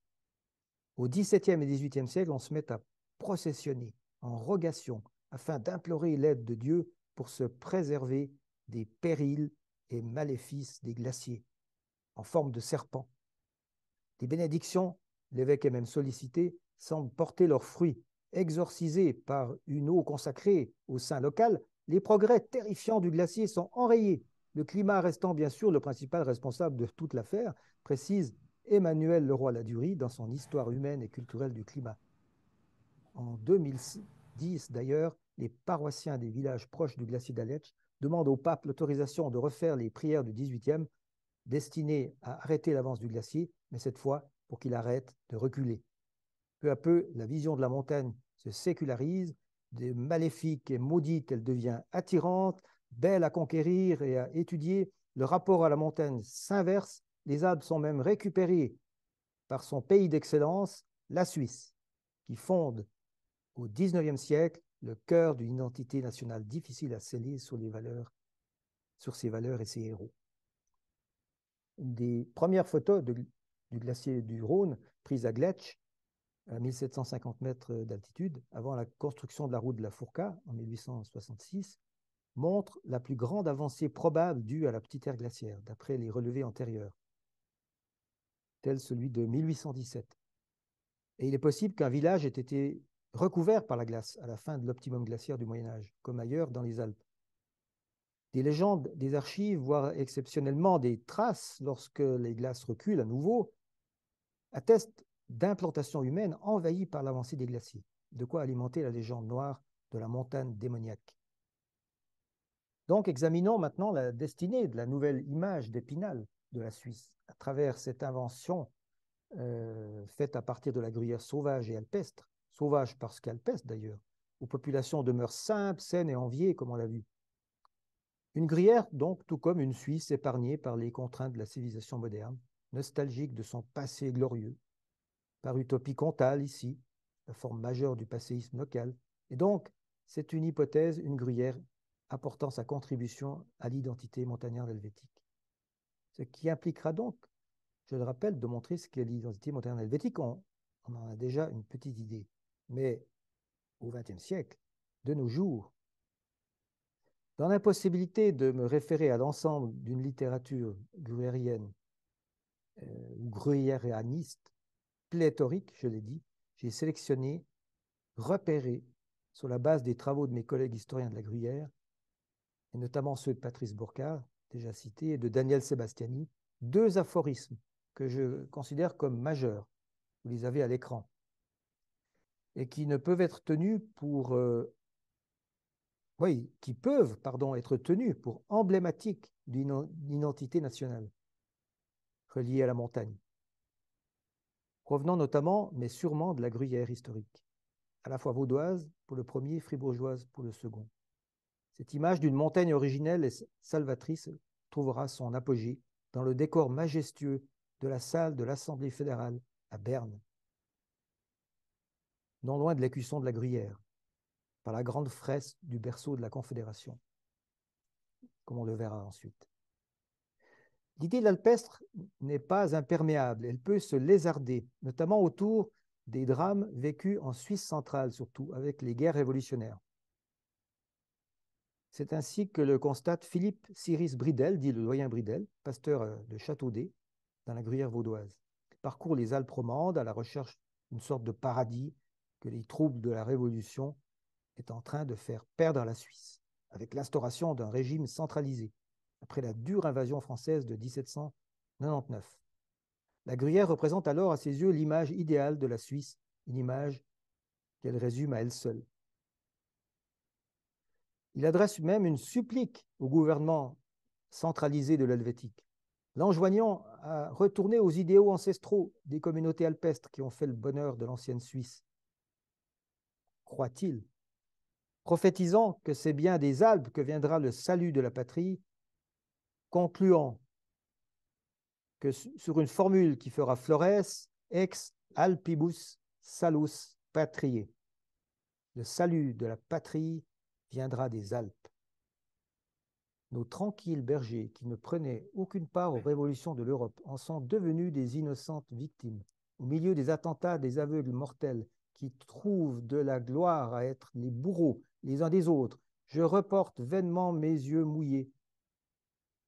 Au XVIIe et XVIIIe siècle, on se met à processionner en rogation afin d'implorer l'aide de Dieu pour se préserver des périls et maléfices des glaciers en forme de serpent. Les bénédictions, l'évêque est même sollicité, semblent porter leurs fruits, exorcisés par une eau consacrée au saint local, les progrès terrifiants du glacier sont enrayés le climat restant bien sûr le principal responsable de toute l'affaire, précise Emmanuel Leroy-Ladurie dans son Histoire humaine et culturelle du climat. En 2010 d'ailleurs, les paroissiens des villages proches du glacier d'Aletsch demandent au pape l'autorisation de refaire les prières du 18e destinées à arrêter l'avance du glacier, mais cette fois pour qu'il arrête de reculer. Peu à peu, la vision de la montagne se sécularise, de maléfique et maudite, elle devient attirante, belle à conquérir et à étudier, le rapport à la montagne s'inverse, les Alpes sont même récupérées par son pays d'excellence, la Suisse, qui fonde au XIXe siècle le cœur d'une identité nationale difficile à sceller sur, les valeurs, sur ses valeurs et ses héros. des premières photos du glacier du Rhône, prise à Gletsch, à 1750 mètres d'altitude, avant la construction de la route de la Fourca en 1866, montre la plus grande avancée probable due à la petite ère glaciaire, d'après les relevés antérieurs, tel celui de 1817. Et il est possible qu'un village ait été recouvert par la glace à la fin de l'optimum glaciaire du Moyen Âge, comme ailleurs dans les Alpes. Des légendes, des archives, voire exceptionnellement des traces lorsque les glaces reculent à nouveau, attestent d'implantations humaines envahies par l'avancée des glaciers, de quoi alimenter la légende noire de la montagne démoniaque. Donc examinons maintenant la destinée de la nouvelle image d'Épinal de la Suisse à travers cette invention euh, faite à partir de la gruyère sauvage et alpestre, sauvage parce qu'alpestre d'ailleurs, où population demeure simple, saine et enviée comme on l'a vu. Une gruyère donc tout comme une Suisse épargnée par les contraintes de la civilisation moderne, nostalgique de son passé glorieux, par utopie comptale ici, la forme majeure du passéisme local, et donc c'est une hypothèse, une gruyère apportant sa contribution à l'identité montagnarde helvétique. Ce qui impliquera donc, je le rappelle, de montrer ce qu'est l'identité montagnarde helvétique. On, en a déjà une petite idée. Mais au XXe siècle, de nos jours, dans l'impossibilité de me référer à l'ensemble d'une littérature gruérienne euh, ou euh, pléthorique, je l'ai dit, j'ai sélectionné, repéré, sur la base des travaux de mes collègues historiens de la Gruyère, et notamment ceux de Patrice Bourcard, déjà cités, et de Daniel Sebastiani, deux aphorismes que je considère comme majeurs. Vous les avez à l'écran. Et qui ne peuvent être tenus pour. Euh, oui, qui peuvent, pardon, être tenus pour emblématiques d'une identité nationale reliée à la montagne. Provenant notamment, mais sûrement, de la gruyère historique, à la fois vaudoise pour le premier, fribourgeoise pour le second. Cette image d'une montagne originelle et salvatrice trouvera son apogée dans le décor majestueux de la salle de l'Assemblée fédérale à Berne, non loin de l'écusson de la Gruyère, par la grande fresque du berceau de la Confédération, comme on le verra ensuite. L'idée de l'alpestre n'est pas imperméable, elle peut se lézarder, notamment autour des drames vécus en Suisse centrale surtout, avec les guerres révolutionnaires. C'est ainsi que le constate Philippe Cyrus Bridel, dit le doyen Bridel, pasteur euh, de Châteaudet, dans la Gruyère vaudoise. qui parcourt les Alpes romandes à la recherche d'une sorte de paradis que les troubles de la Révolution est en train de faire perdre à la Suisse, avec l'instauration d'un régime centralisé, après la dure invasion française de 1799. La Gruyère représente alors à ses yeux l'image idéale de la Suisse, une image qu'elle résume à elle seule. Il adresse même une supplique au gouvernement centralisé de l'Helvétique, l'enjoignant à retourner aux idéaux ancestraux des communautés alpestres qui ont fait le bonheur de l'ancienne Suisse. Croit-il prophétisant que c'est bien des Alpes que viendra le salut de la patrie, concluant que sur une formule qui fera Flores, ex alpibus salus patriae, le salut de la patrie viendra des Alpes. Nos tranquilles bergers, qui ne prenaient aucune part aux révolutions de l'Europe, en sont devenus des innocentes victimes. Au milieu des attentats des aveugles mortels, qui trouvent de la gloire à être les bourreaux les uns des autres, je reporte vainement mes yeux mouillés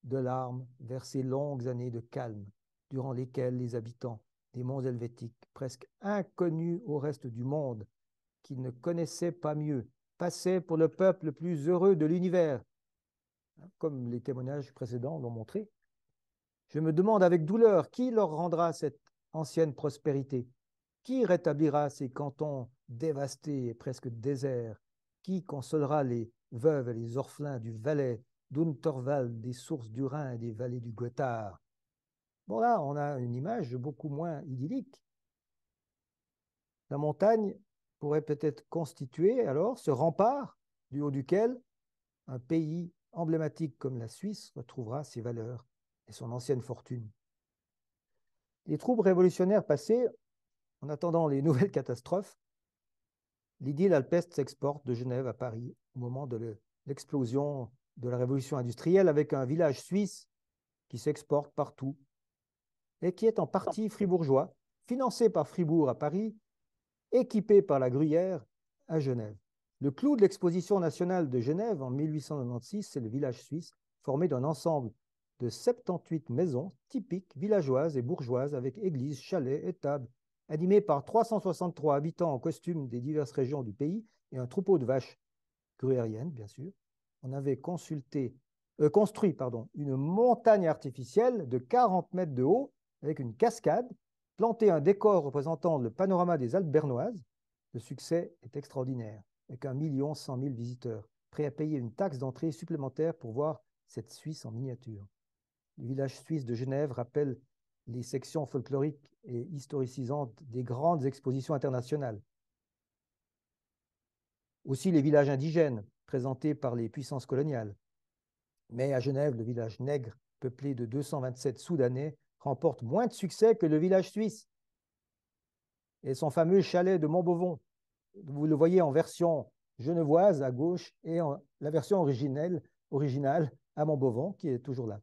de larmes vers ces longues années de calme, durant lesquelles les habitants des monts helvétiques, presque inconnus au reste du monde, qui ne connaissaient pas mieux passait pour le peuple le plus heureux de l'univers, hein, comme les témoignages précédents l'ont montré. Je me demande avec douleur qui leur rendra cette ancienne prospérité, qui rétablira ces cantons dévastés et presque déserts, qui consolera les veuves et les orphelins du Valais, d'Unterwald, des sources du Rhin et des vallées du Gothard. Bon là, on a une image beaucoup moins idyllique. La montagne pourrait peut-être constituer alors ce rempart du haut duquel un pays emblématique comme la Suisse retrouvera ses valeurs et son ancienne fortune. Les troubles révolutionnaires passés, en attendant les nouvelles catastrophes, l'idylle alpeste s'exporte de Genève à Paris au moment de l'explosion de la révolution industrielle avec un village suisse qui s'exporte partout et qui est en partie fribourgeois, financé par Fribourg à Paris équipé par la Gruyère à Genève. Le clou de l'exposition nationale de Genève en 1896, c'est le village suisse, formé d'un ensemble de 78 maisons typiques villageoises et bourgeoises avec chalet chalets, tables, animées par 363 habitants en costume des diverses régions du pays et un troupeau de vaches gruériennes, bien sûr. On avait consulté, euh, construit pardon, une montagne artificielle de 40 mètres de haut avec une cascade Planter un décor représentant le panorama des Alpes bernoises, le succès est extraordinaire, avec 1 million 100 000 visiteurs, prêts à payer une taxe d'entrée supplémentaire pour voir cette Suisse en miniature. Le village suisse de Genève rappelle les sections folkloriques et historicisantes des grandes expositions internationales. Aussi les villages indigènes présentés par les puissances coloniales. Mais à Genève, le village nègre, peuplé de 227 Soudanais, remporte moins de succès que le village suisse et son fameux chalet de Montbovon. Vous le voyez en version genevoise à gauche et en, la version originale à Montbovon qui est toujours là.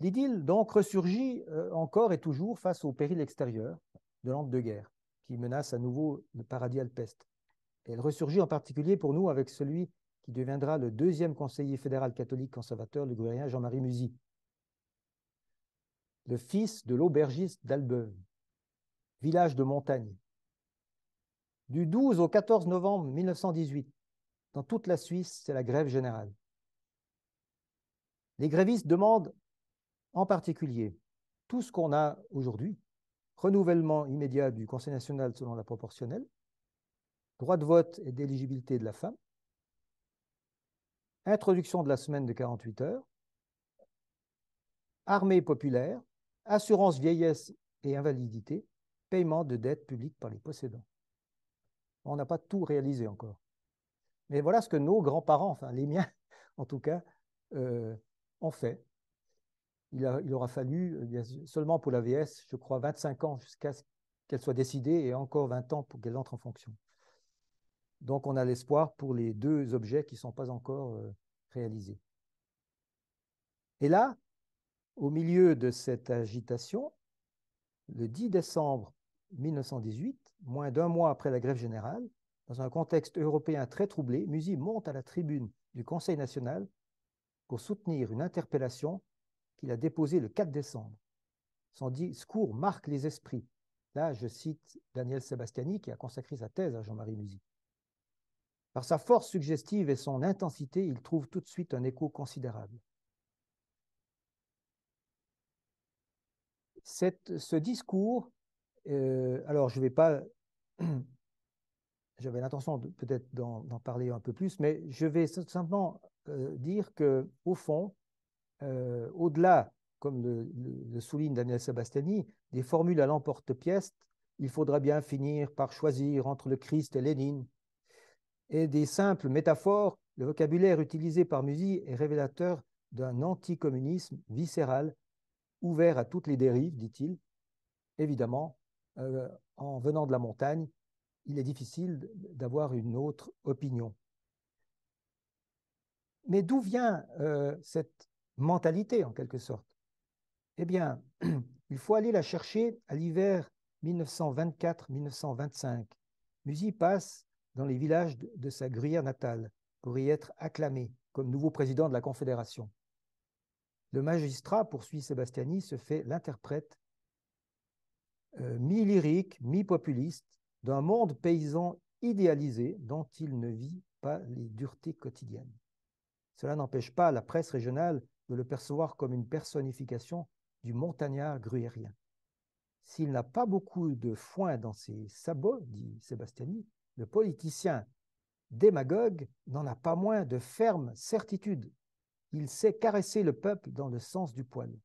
L'idylle donc ressurgit euh, encore et toujours face au péril extérieur de l'angle de guerre qui menace à nouveau le paradis alpeste. elle ressurgit en particulier pour nous avec celui qui deviendra le deuxième conseiller fédéral catholique conservateur du gouvernement Jean-Marie Musy, le fils de l'aubergiste d'Albeuve, village de montagne. Du 12 au 14 novembre 1918, dans toute la Suisse, c'est la grève générale. Les grévistes demandent en particulier tout ce qu'on a aujourd'hui, renouvellement immédiat du Conseil national selon la proportionnelle, droit de vote et d'éligibilité de la femme, introduction de la semaine de 48 heures, armée populaire, assurance vieillesse et invalidité, paiement de dettes publiques par les possédants. On n'a pas tout réalisé encore. Mais voilà ce que nos grands-parents, enfin les miens en tout cas, euh, ont fait. Il, il, aura fallu, seulement pour la VS, je crois, 25 ans jusqu'à ce qu'elle soit décidée et encore 20 ans pour qu'elle entre en fonction. Donc, on a l'espoir pour les deux objets qui ne sont pas encore euh, réalisés. Et là, au milieu de cette agitation, le 10 décembre 1918, moins d'un mois après la grève générale, dans un contexte européen très troublé, Musy monte à la tribune du Conseil national pour soutenir une interpellation qu'il a déposée le 4 décembre. Son discours marque les esprits. Là, je cite Daniel Sebastiani qui a consacré sa thèse à Jean-Marie Musy. Par sa force suggestive et son intensité, il trouve tout de suite un écho considérable. ce discours, euh, alors je ne vais pas, j'avais l'intention peut-être d'en parler un peu plus, mais je vais simplement euh, dire que, au fond, euh, au-delà, comme le, souligne Daniel Sebastiani, des formules à l'emporte-pièce, il faudra bien finir par choisir entre le Christ et Lénine, et des simples métaphores, le vocabulaire utilisé par Musi est révélateur d'un anticommunisme viscéral, ouvert à toutes les dérives, dit-il. Évidemment, euh, en venant de la montagne, il est difficile d'avoir une autre opinion. Mais d'où vient euh, cette mentalité, en quelque sorte Eh bien, il faut aller la chercher à l'hiver 1924-1925. Musi passe dans les villages de sa Gruyère natale pour y être acclamé comme nouveau président de la Confédération. Le magistrat, poursuit Sébastiani, se fait l'interprète euh, mi-lyrique, mi-populiste d'un monde paysan idéalisé dont il ne vit pas les duretés quotidiennes. Cela n'empêche pas la presse régionale de le percevoir comme une personnification du montagnard gruyérien. S'il n'a pas beaucoup de foin dans ses sabots, dit Sébastiani, le politicien démagogue n'en a pas moins de ferme certitude. Il sait caresser le peuple dans le sens du poil.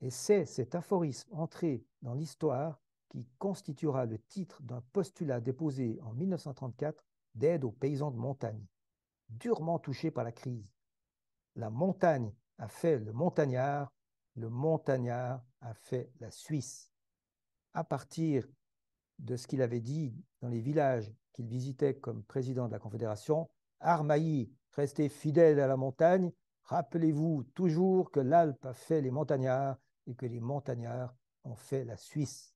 Et c'est cet aphorisme entré dans l'histoire qui constituera le titre d'un postulat déposé en 1934 d'aide aux paysans de montagne, durement touchés par la crise. La montagne a fait le montagnard, le montagnard a fait la Suisse. À partir de ce qu'il avait dit dans les villages qu'il visitait comme président de la Confédération. Armaï, restez fidèles à la montagne, rappelez-vous toujours que l'Alpe a fait les montagnards et que les montagnards ont fait la Suisse.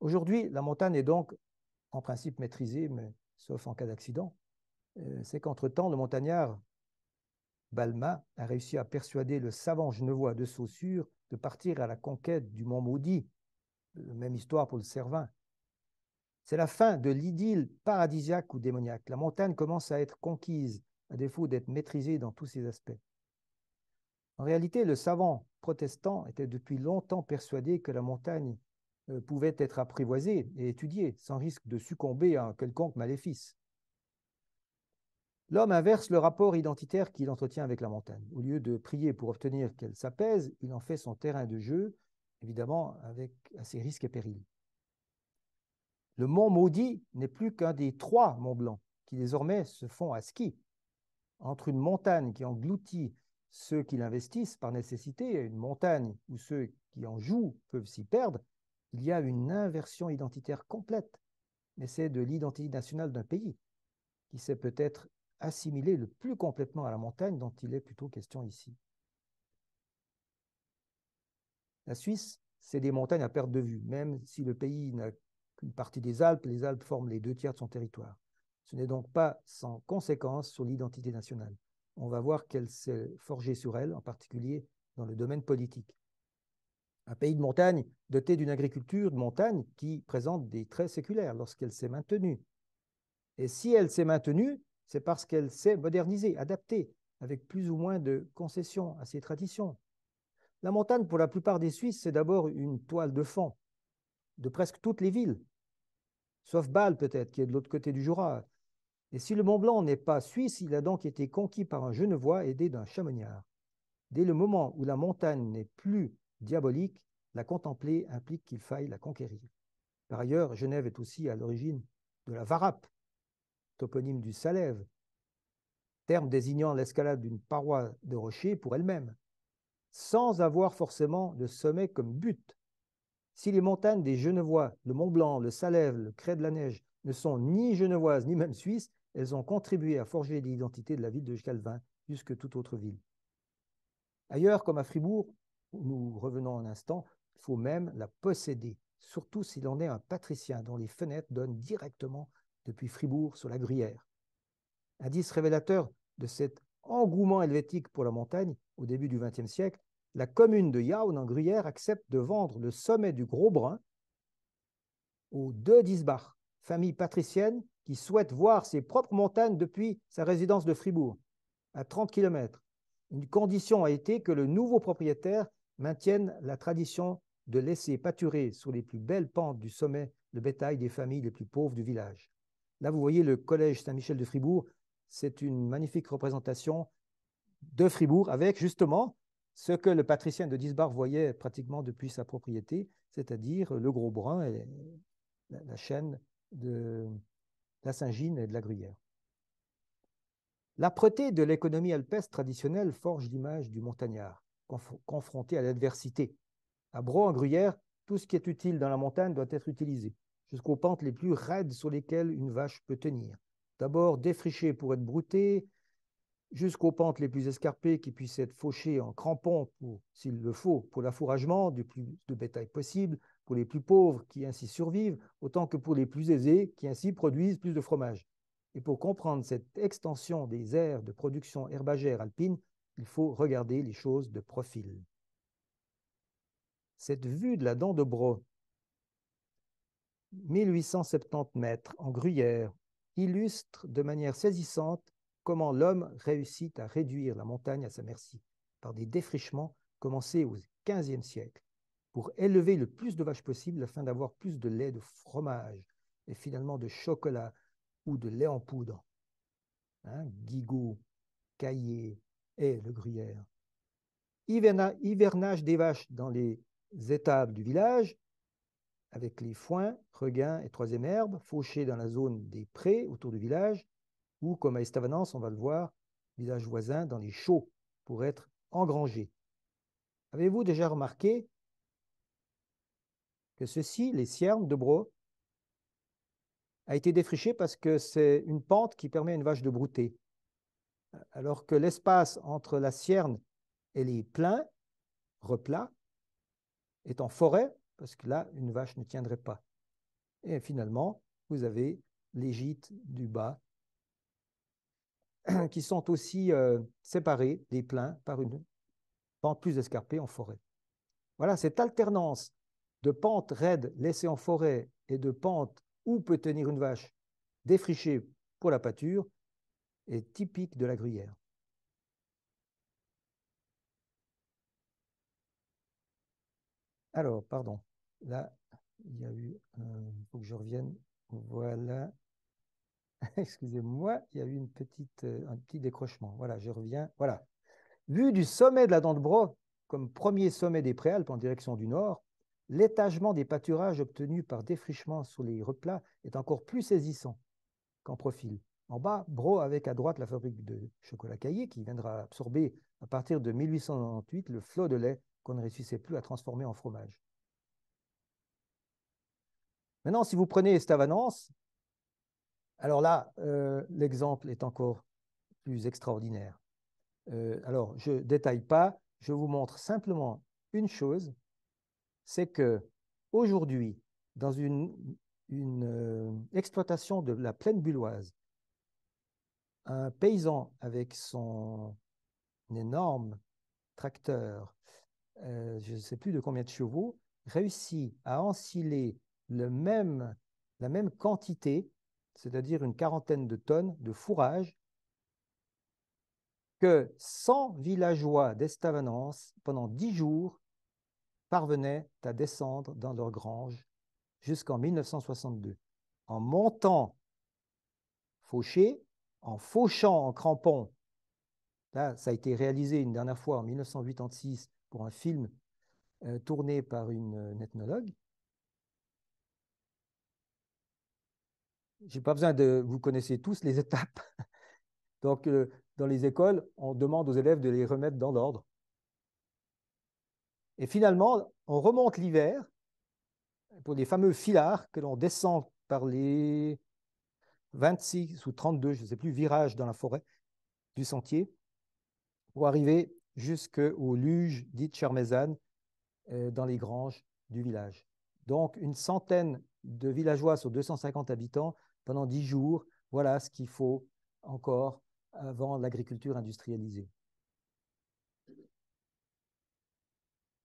Aujourd'hui, la montagne est donc en principe maîtrisée, mais sauf en cas d'accident. Euh, c'est qu'entre-temps, le montagnard Balma a réussi à persuader le savant genevois de Saussure de partir à la conquête du mont maudit même histoire pour le Servin. C'est la fin de l'idylle paradisiaque ou démoniaque. La montagne commence à être conquise, à défaut d'être maîtrisée dans tous ses aspects. En réalité, le savant protestant était depuis longtemps persuadé que la montagne euh, pouvait être apprivoisée et étudiée sans risque de succomber à un quelconque maléfice. L'homme inverse le rapport identitaire qu'il entretient avec la montagne. Au lieu de prier pour obtenir qu'elle s'apaise, il en fait son terrain de jeu évidemment avec à ses risques et périls. Le mont maudit n'est plus qu'un des trois monts blancs qui désormais se font à ski, entre une montagne qui engloutit ceux qui l'investissent par nécessité et une montagne où ceux qui en jouent peuvent s'y perdre, il y a une inversion identitaire complète, mais c'est de l'identité nationale d'un pays qui s'est peut-être assimilé le plus complètement à la montagne dont il est plutôt question ici. La Suisse, c'est des montagnes à perte de vue, même si le pays n'a qu'une partie des Alpes, les Alpes forment les deux tiers de son territoire. Ce n'est donc pas sans conséquence sur l'identité nationale. On va voir qu'elle s'est forgée sur elle, en particulier dans le domaine politique. Un pays de montagne doté d'une agriculture de montagne qui présente des traits séculaires lorsqu'elle s'est maintenue. Et si elle s'est maintenue, c'est parce qu'elle s'est modernisée, adaptée, avec plus ou moins de concessions à ses traditions. La montagne, pour la plupart des Suisses, c'est d'abord une toile de fond de presque toutes les villes, sauf Bâle peut-être, qui est de l'autre côté du Jura. Et si le Mont Blanc n'est pas suisse, il a donc été conquis par un Genevois aidé d'un chamoniard. Dès le moment où la montagne n'est plus diabolique, la contempler implique qu'il faille la conquérir. Par ailleurs, Genève est aussi à l'origine de la Varap, toponyme du Salève, terme désignant l'escalade d'une paroi de rocher pour elle-même sans avoir forcément de sommet comme but. Si les montagnes des Genevois, le Mont Blanc, le Salève, le Cré de la Neige ne sont ni genevoises ni même suisses, elles ont contribué à forger l'identité de la ville de Calvin que toute autre ville. Ailleurs, comme à Fribourg, où nous revenons un instant, il faut même la posséder, surtout s'il en est un patricien dont les fenêtres donnent directement depuis Fribourg sur la Gruyère. Indice révélateur de cet engouement helvétique pour la montagne, au début du XXe siècle, la commune de Yaoun en Gruyère accepte de vendre le sommet du Gros Brun aux deux Disbach, famille patricienne qui souhaite voir ses propres montagnes depuis sa résidence de Fribourg, à 30 km. Une condition a été que le nouveau propriétaire maintienne la tradition de laisser pâturer sur les plus belles pentes du sommet le bétail des familles les plus pauvres du village. Là, vous voyez le collège Saint-Michel de Fribourg, c'est une magnifique représentation de Fribourg avec justement ce que le patricien de Disbar voyait pratiquement depuis sa propriété, c'est-à-dire le gros brun et la, chaîne de la Saint-Gine et de la Gruyère. L'âpreté de l'économie alpestre traditionnelle forge l'image du montagnard, confronté à l'adversité. À Bro, en Gruyère, tout ce qui est utile dans la montagne doit être utilisé, jusqu'aux pentes les plus raides sur lesquelles une vache peut tenir. D'abord défriché pour être brouté jusqu'aux pentes les plus escarpées qui puissent être fauchées en crampons, s'il le faut, pour l'affouragement du plus de bétail possible, pour les plus pauvres qui ainsi survivent, autant que pour les plus aisés qui ainsi produisent plus de fromage. Et pour comprendre cette extension des aires de production herbagère alpine, il faut regarder les choses de profil. Cette vue de la dent de Bro, 1870 mètres en gruyère, illustre de manière saisissante comment l'homme réussit à réduire la montagne à sa merci par des défrichements commencés au XVe siècle pour élever le plus de vaches possible afin d'avoir plus de lait de fromage et finalement de chocolat ou de lait en poudre. Hein, Guigot, Caillé et le Gruyère. hivernage des vaches dans les étables du village avec les foins, regains et troisième herbe, fauchés dans la zone des prés autour du village, ou comme à Estavanance, on va le voir, village voisin, dans les chaux, pour être engrangé. Avez-vous déjà remarqué que ceci, les ciernes de Bro, a été défriché parce que c'est une pente qui permet à une vache de brouter. Alors que l'espace entre la cierne et les pleins, replats, est en forêt, parce que là, une vache ne tiendrait pas. Et finalement, vous avez les gîtes du bas qui sont aussi euh, séparés des pleins par une pente plus escarpée en forêt. Voilà, cette alternance de pentes raides laissées en forêt et de pentes où peut tenir une vache défrichée pour la pâture est typique de la gruyère. Alors, pardon, là, il y a eu... Il euh, faut que je revienne. Voilà. Excusez-moi, il y a eu une petite, euh, un petit décrochement. Voilà, je reviens. Voilà. Vu du sommet de la Dent de Bro, comme premier sommet des Préalpes en direction du nord, l'étagement des pâturages obtenus par défrichement sur les replats est encore plus saisissant qu'en profil. En bas, Bro avec à droite la fabrique de chocolat caillé qui viendra absorber à partir de 1898 le flot de lait qu'on ne réussissait plus à transformer en fromage. Maintenant, si vous prenez Estavanance, alors là, euh, l'exemple est encore plus extraordinaire. Euh, alors, je ne détaille pas, je vous montre simplement une chose, c'est que aujourd'hui, dans une, euh, exploitation de la plaine buloise un paysan avec son énorme tracteur, je ne sais plus de combien de chevaux, réussit à ensiler même, la même quantité c'est-à-dire une quarantaine de tonnes de fourrage que 100 villageois d'Estavanance pendant dix jours, parvenaient à descendre dans leur grange jusqu'en 1962, en montant fauché, en fauchant en crampons. ça a été réalisé une dernière fois en 1986 pour un film euh, tourné par une euh, ethnologue. j'ai pas besoin de. Vous connaissez tous les étapes. Donc, euh, dans les écoles, on demande aux élèves de les remettre dans l'ordre. Et finalement, on remonte l'hiver pour les fameux filards que l'on descend par les 26 ou 32, je ne sais plus, virages dans la forêt du sentier pour arriver jusqu'au luge dit Chermezan euh, dans les granges du village. Donc, une centaine de villageois sur 250 habitants pendant dix jours, voilà ce qu'il faut encore avant l'agriculture industrialisée.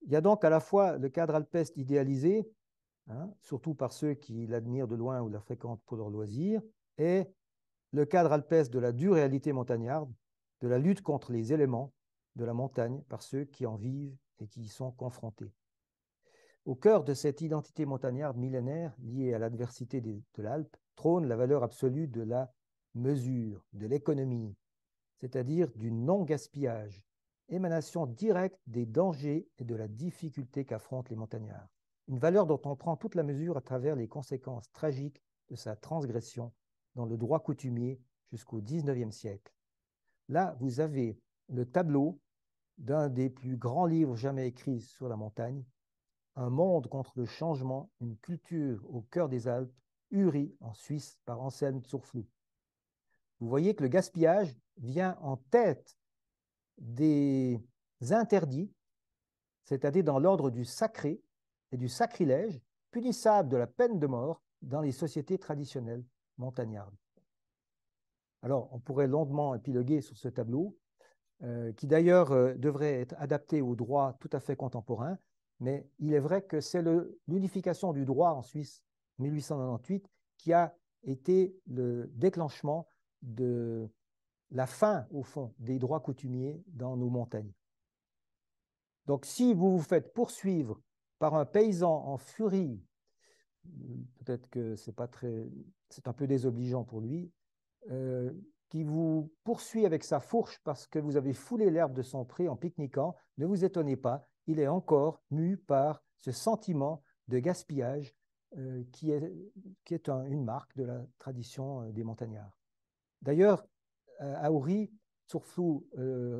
Il y a donc à la fois le cadre alpeste idéalisé, hein, surtout par ceux qui l'admirent de loin ou la fréquentent pour leurs loisirs, et le cadre alpeste de la dure réalité montagnarde, de la lutte contre les éléments de la montagne par ceux qui en vivent et qui y sont confrontés. Au cœur de cette identité montagnarde millénaire liée à l'adversité de l'Alpe, trône la valeur absolue de la mesure, de l'économie, c'est-à-dire du non-gaspillage, émanation directe des dangers et de la difficulté qu'affrontent les montagnards. Une valeur dont on prend toute la mesure à travers les conséquences tragiques de sa transgression dans le droit coutumier jusqu'au XIXe siècle. Là, vous avez le tableau d'un des plus grands livres jamais écrits sur la montagne, Un monde contre le changement, une culture au cœur des Alpes, Uri, en Suisse, par Anselme Tsourflou. Vous voyez que le gaspillage vient en tête des interdits, c'est-à-dire dans l'ordre du sacré et du sacrilège, punissable de la peine de mort dans les sociétés traditionnelles montagnardes. Alors, on pourrait longuement épiloguer sur ce tableau, euh, qui d'ailleurs euh, devrait être adapté au droit tout à fait contemporain, mais il est vrai que c'est l'unification du droit en Suisse 1898, qui a été le déclenchement de la fin, au fond, des droits coutumiers dans nos montagnes. Donc si vous vous faites poursuivre par un paysan en furie, peut-être que c'est pas très, c'est un peu désobligeant pour lui, euh, qui vous poursuit avec sa fourche parce que vous avez foulé l'herbe de son pré en pique-niquant, ne vous étonnez pas, il est encore mu par ce sentiment de gaspillage euh, qui est, qui est une marque de la tradition euh, des montagnards. D'ailleurs, euh, Aouri Surflou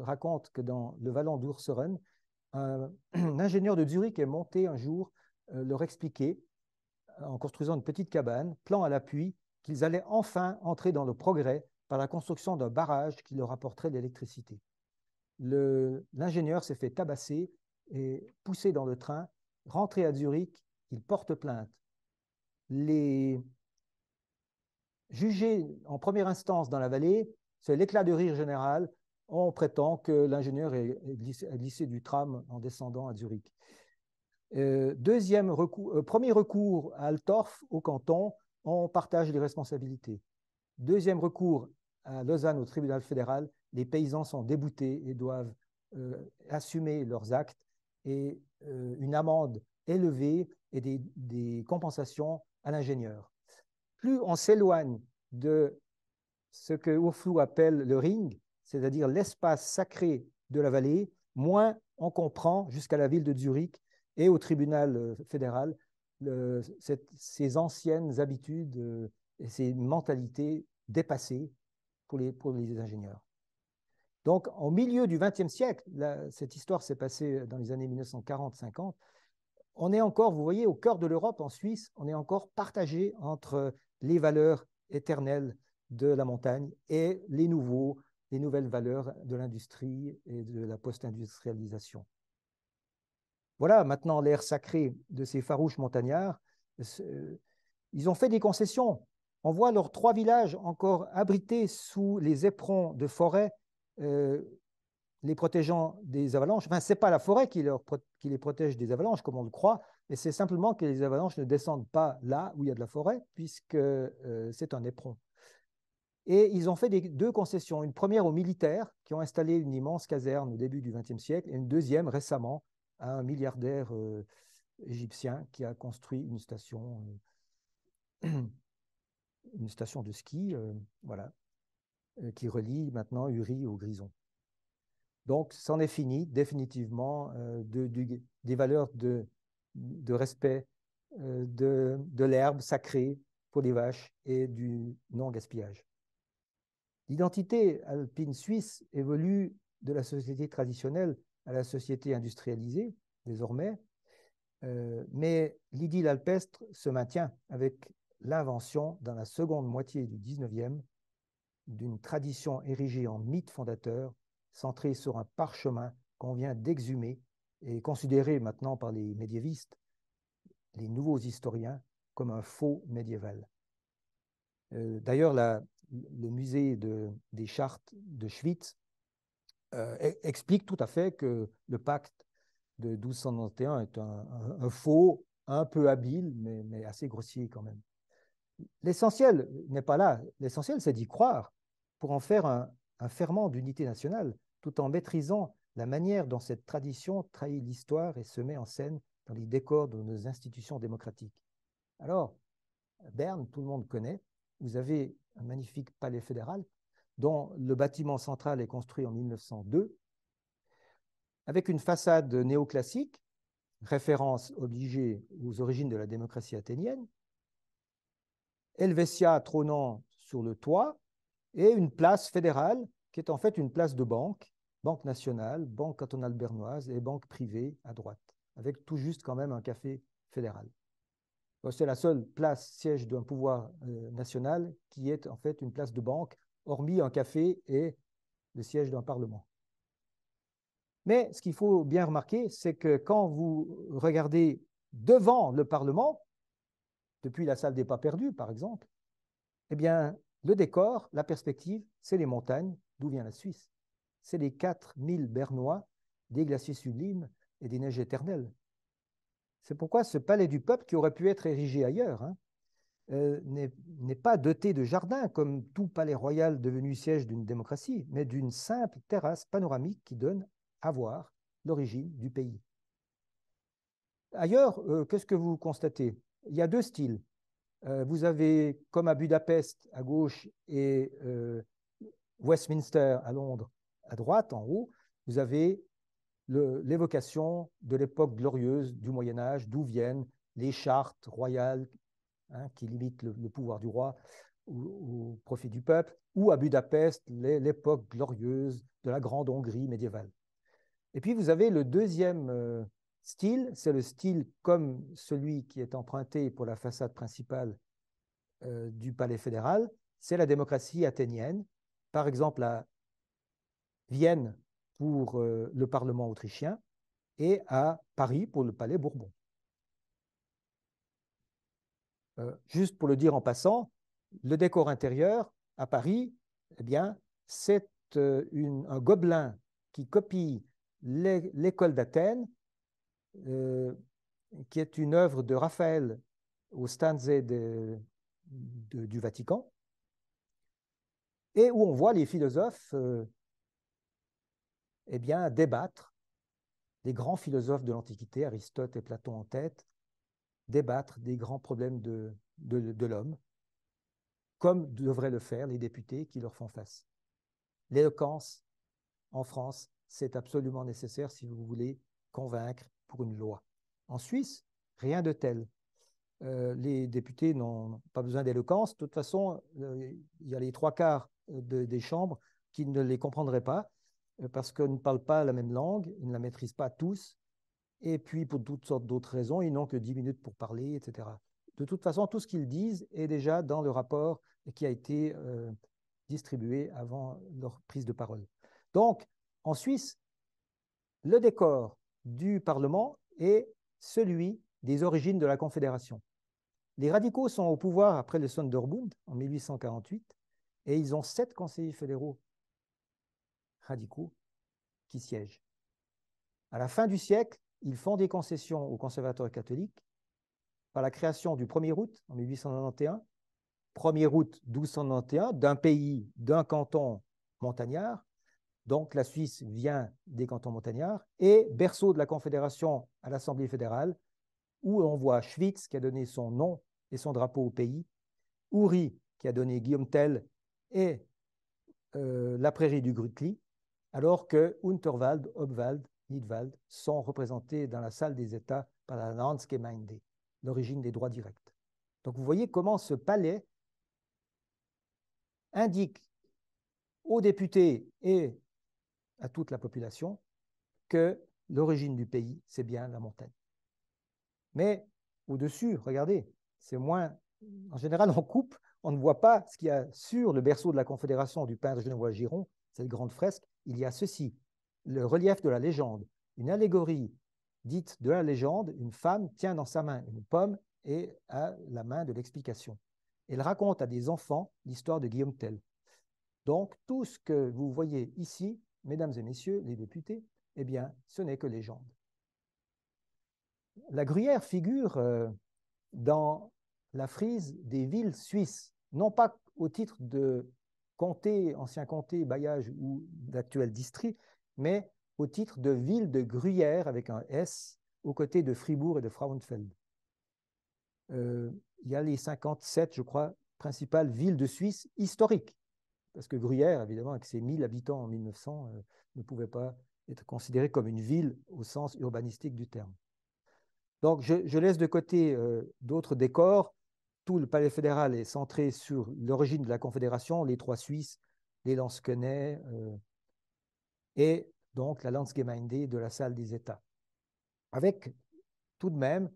raconte que dans le vallon d'Ourseren, un, ingénieur de Zurich est monté un jour leur expliquer, en construisant une petite cabane, plan à l'appui, qu'ils allaient enfin entrer dans le progrès par la construction d'un barrage qui leur apporterait l'électricité. L'ingénieur s'est fait tabasser et poussé dans le train. Rentré à Zurich, il porte plainte les jugés en première instance dans la vallée, c'est l'éclat de rire général. On prétend que l'ingénieur a glissé du tram en descendant à Zurich. Euh, deuxième recours, euh, premier recours à Altorf, au canton, on partage les responsabilités. Deuxième recours à Lausanne, au tribunal fédéral, les paysans sont déboutés et doivent euh, assumer leurs actes et une amende élevée et des, des compensations à l'ingénieur. Plus on s'éloigne de ce que Hoflou appelle le ring, c'est-à-dire l'espace sacré de la vallée, moins on comprend jusqu'à la ville de Zurich et au tribunal euh, fédéral ces anciennes habitudes euh, et ces mentalités dépassées pour les, pour les ingénieurs. Donc, au milieu du XXe siècle, cette histoire s'est passée dans les années 1940-50, on est encore, vous voyez, au cœur de l'Europe, en Suisse, on est encore partagé entre les valeurs éternelles de la montagne et les nouveaux, les nouvelles valeurs de l'industrie et de la post-industrialisation. Voilà maintenant l'air sacré de ces farouches montagnards. Euh, ils ont fait des concessions. On voit leurs trois villages encore abrités sous les éperons de forêt euh, les protégeant des avalanches. Enfin, ce n'est pas la forêt qui, les protège des avalanches, comme on le croit, mais c'est simplement que les avalanches ne descendent pas là où il y a de la forêt, puisque euh, c'est un éperon. Et ils ont fait deux concessions. Une première aux militaires, qui ont installé une immense caserne au début du XXe siècle, et une deuxième récemment à un milliardaire euh, égyptien qui a construit une station, euh, une station de ski voilà, qui relie maintenant Uri au Grison. Donc, c'en est fini définitivement euh, des valeurs de, respect euh, de, l'herbe sacrée pour les vaches et du non-gaspillage. L'identité alpine suisse évolue de la société traditionnelle à la société industrialisée désormais, euh, mais l'idylle alpestre se maintient avec l'invention dans la seconde moitié du 19e d'une tradition érigée en mythe fondateur centré sur un parchemin qu'on vient d'exhumer et considéré maintenant par les médiévistes, les nouveaux historiens, comme un faux médiéval. Euh, d'ailleurs, le musée des chartes de Schwitz euh, e-, explique tout à fait que le pacte de 1291 est un, faux, un peu habile, mais, assez grossier quand même. L'essentiel n'est pas là. L'essentiel, c'est d'y croire pour en faire un ferment d'unité nationale tout en maîtrisant la manière dont cette tradition trahit l'histoire et se met en scène dans les décors de nos institutions démocratiques. Alors, Berne, tout le monde connaît, vous avez un magnifique palais fédéral dont le bâtiment central est construit en 1902, avec une façade néoclassique, référence obligée aux origines de la démocratie athénienne, Helvetia trônant sur le toit, et une place fédérale qui est en fait une place de banque Banque nationale, Banque cantonale bernoise et banque privée à droite, avec tout juste quand même un café fédéral. C'est la seule place, siège d'un pouvoir euh, national qui est en fait une place de banque, hormis un café et le siège d'un parlement. Mais ce qu'il faut bien remarquer, c'est que quand vous regardez devant le parlement, depuis la salle des pas perdus par exemple, eh bien, le décor, la perspective, c'est les montagnes d'où vient la Suisse c'est les 4000 Bernois, des glaciers sublimes et des neiges éternelles. C'est pourquoi ce palais du peuple, qui aurait pu être érigé ailleurs, hein, euh, n'est pas doté de jardins comme tout palais royal devenu siège d'une démocratie, mais d'une simple terrasse panoramique qui donne à voir l'origine du pays. Ailleurs, euh, qu'est-ce que vous constatez Il y a deux styles. Euh, vous avez, comme à Budapest à gauche et Westminster à Londres, à droite, en haut, vous avez l'évocation de l'époque glorieuse du Moyen Âge, d'où viennent les chartes royales hein, qui limitent le, pouvoir du roi au, profit du peuple, ou à Budapest, l'époque glorieuse de la Grande Hongrie médiévale. Et puis vous avez le deuxième euh, style, c'est le style comme celui qui est emprunté pour la façade principale euh, du palais fédéral, c'est la démocratie athénienne, par exemple à Vienne pour euh, le Parlement autrichien et à Paris pour le Palais Bourbon. Euh, juste pour le dire en passant, le décor intérieur à Paris, eh bien, c'est euh, un gobelin qui copie l'école d'Athènes, qui est une œuvre de Raphaël au Stanze du Vatican, et où on voit les philosophes eh bien, débattre des grands philosophes de l'Antiquité, Aristote et Platon en tête, débattre des grands problèmes de, de, l'homme, comme devraient le faire les députés qui leur font face. L'éloquence en France, c'est absolument nécessaire si vous voulez convaincre pour une loi. En Suisse, rien de tel. Euh, les députés n'ont pas besoin d'éloquence. De toute façon, euh, il y a les trois quarts euh, des chambres qui ne les comprendraient pas. Euh, parce qu'ils ne parlent pas la même langue, ils ne la maîtrisent pas tous, et puis pour toutes sortes d'autres raisons, ils n'ont que 10 minutes pour parler, etc. De toute façon, tout ce qu'ils disent est déjà dans le rapport qui a été euh, distribué avant leur prise de parole. Donc, en Suisse, le décor du Parlement est celui des origines de la Confédération. Les radicaux sont au pouvoir après le Sonderbund en 1848 et ils ont sept conseillers fédéraux radicaux qui siègent. À la fin du siècle, ils font des concessions au conservateurs catholique par la création du 1er août en 1891, 1er août 1291, d'un pays, d'un canton montagnard. Donc la Suisse vient des cantons montagnards et berceau de la Confédération à l'Assemblée fédérale, où on voit Schwitz qui a donné son nom et son drapeau au pays, Uri qui a donné Guillaume Tell et euh, la prairie du Grutli, alors que Unterwald, Obwald, Nidwald sont représentés dans la salle des États par la Landsgemeinde, l'origine des droits directs. Donc vous voyez comment ce palais indique aux députés et à toute la population que l'origine du pays, c'est bien la montagne. Mais au-dessus, regardez, c'est moins. En général, on coupe, on ne voit pas ce qu'il y a sur le berceau de la Confédération du peintre genevois Giron, cette grande fresque, il y a ceci, le relief de la légende, une allégorie dite de la légende, une femme tient dans sa main une pomme et a la main de l'explication. Elle raconte à des enfants l'histoire de Guillaume Tell. Donc tout ce que vous voyez ici, mesdames et messieurs les députés, eh bien, ce n'est que légende. La gruyère figure euh, dans la frise des villes suisses, non pas au titre de comté, ancien comté, bailliage ou d'actuel district, mais au titre de ville de Gruyère avec un S, aux côtés de Fribourg et de Frauenfeld. Euh, il y a les 57, je crois, principales villes de Suisse historiques, parce que Gruyère, évidemment, avec ses 1000 habitants en 1900, euh, ne pouvait pas être considérée comme une ville au sens urbanistique du terme. Donc, je, laisse de côté euh, d'autres décors tout le palais fédéral est centré sur l'origine de la Confédération, les trois Suisses, les Lansquenets euh, et donc la Landsgemeinde de la salle des États. Avec tout de même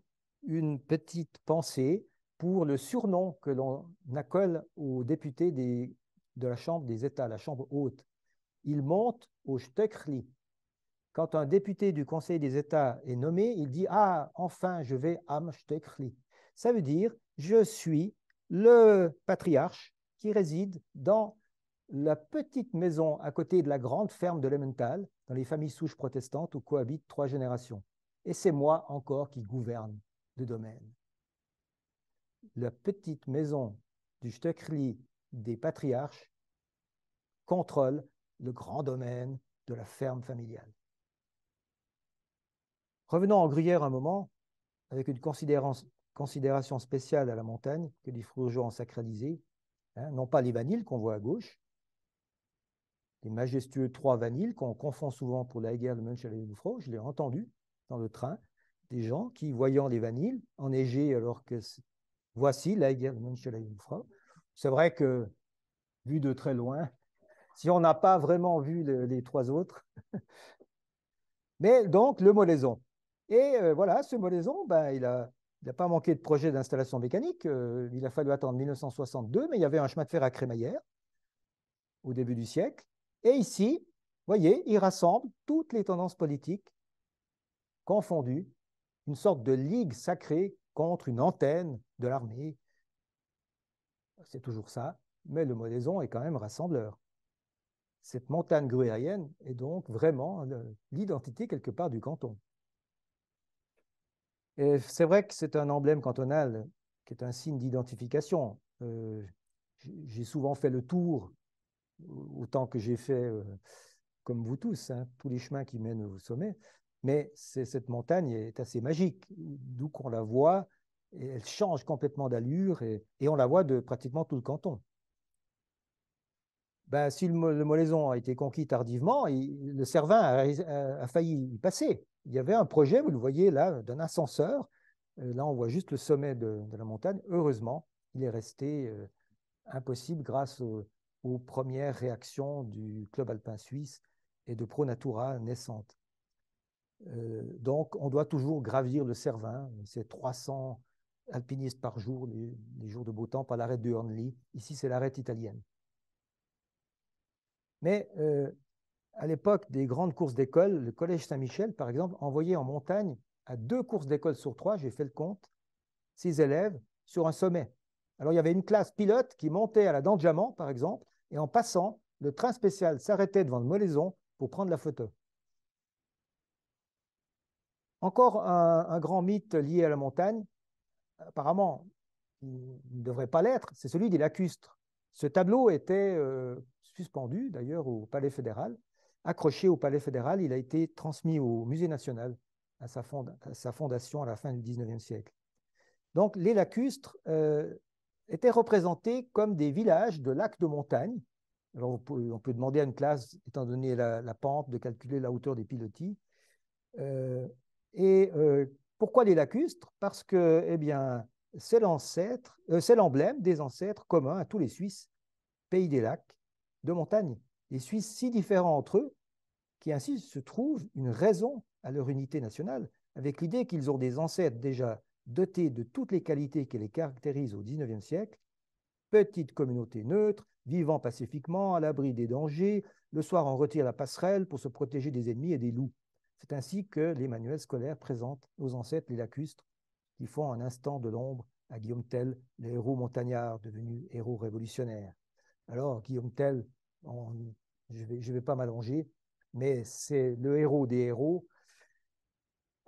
une petite pensée pour le surnom que l'on accole aux députés de la Chambre des États, la Chambre haute. Il monte au Stöckli. Quand un député du Conseil des États est nommé, il dit Ah, enfin, je vais am Stöckli. Ça veut dire je suis le patriarche qui réside dans la petite maison à côté de la grande ferme de l'Emmental, dans les familles souches protestantes où cohabitent trois générations. Et c'est moi encore qui gouverne le domaine. La petite maison du Stöckli des patriarches contrôle le grand domaine de la ferme familiale. Revenons en Gruyère un moment, avec une, considération spéciale à la montagne que les frugeaux ont sacralisé, hein, non pas les vanilles qu'on voit à gauche, les majestueux trois vanilles qu'on confond souvent pour la guerre de Munchausen et je l'ai entendu dans le train, des gens qui, voyant les vanilles enneigées alors que voici la guerre de Munchausen et c'est vrai que vu de très loin, si on n'a pas vraiment vu les trois autres, mais donc le molaison. Et euh, voilà, ce molaison, ben, il a il n'a pas manqué de projet d'installation mécanique. Euh, il a fallu attendre 1962, mais il y avait un chemin de fer à crémaillère au début du siècle. Et ici, voyez, il rassemble toutes les tendances politiques confondues, une sorte de ligue sacrée contre une antenne de l'armée. C'est toujours ça, mais le Modaison est quand même rassembleur. Cette montagne gruérienne est donc vraiment euh, l'identité quelque part du canton c'est vrai que c'est un emblème cantonal qui est un signe d'identification. Euh, j'ai souvent fait le tour, autant que j'ai fait, euh, comme vous tous, hein, tous les chemins qui mènent au sommet. Mais cette montagne est assez magique, d'où qu'on la voit, elle change complètement d'allure et, on la voit de pratiquement tout le canton. Ben, si le, Molaison a été conquis tardivement, le Cervin a, failli y passer. Il y avait un projet, vous le voyez là, d'un ascenseur. Euh, là, on voit juste le sommet de, la montagne. Heureusement, il est resté euh, impossible grâce aux premières réactions du Club alpin suisse et de natura naissante. Euh, donc, on doit toujours gravir le Cervin, c'est 300 alpinistes par jour, les, jours de beau temps, par l'arête de Hornli. Ici, c'est l'arête italienne. Mais euh, à l'époque des grandes courses d'école, le Collège Saint-Michel, par exemple, envoyait en montagne à deux courses d'école sur trois, j'ai fait le compte, six élèves sur un sommet. Alors il y avait une classe pilote qui montait à la dent de par exemple, et en passant, le train spécial s'arrêtait devant le Molaison pour prendre la photo. Encore un, grand mythe lié à la montagne, apparemment, il ne devrait pas l'être, c'est celui des lacustres. Ce tableau était euh, suspendu d'ailleurs au Palais fédéral, accroché au Palais fédéral. Il a été transmis au Musée national, à sa, fondation à la fin du XIXe siècle. Donc les lacustres euh, étaient représentés comme des villages de lacs de montagne. Alors on peut, demander à une classe, étant donné la, pente, de calculer la hauteur des pilotis. Euh, et euh, pourquoi les lacustres Parce que eh bien, c'est l'ancêtre, c'est l'emblème des ancêtres communs à tous les Suisses, pays des lacs, de montagne, les Suisses si différents entre eux, qui ainsi se trouvent une raison à leur unité nationale, avec l'idée qu'ils ont des ancêtres déjà dotés de toutes les qualités qui les caractérisent au XIXe siècle, petite communauté neutre, vivant pacifiquement, à l'abri des dangers, le soir en retire la passerelle pour se protéger des ennemis et des loups. C'est ainsi que les manuels scolaires présentent aux ancêtres les lacustres qui font un instant de l'ombre à Guillaume Tell, le héros montagnard devenu héros révolutionnaire. Alors, Guillaume Tell, je ne vais, pas m'allonger, mais c'est le héros des héros.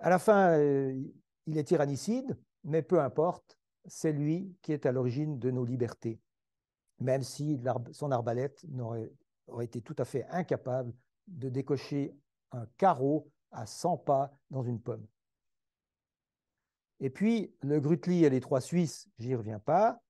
À la fin, euh, il est tyrannicide, mais peu importe, c'est lui qui est à l'origine de nos libertés, même si son arbalète aurait été tout à fait incapable de décocher un carreau à 100 pas dans une pomme. Et puis, le Grutli et les trois Suisses, j'y reviens pas.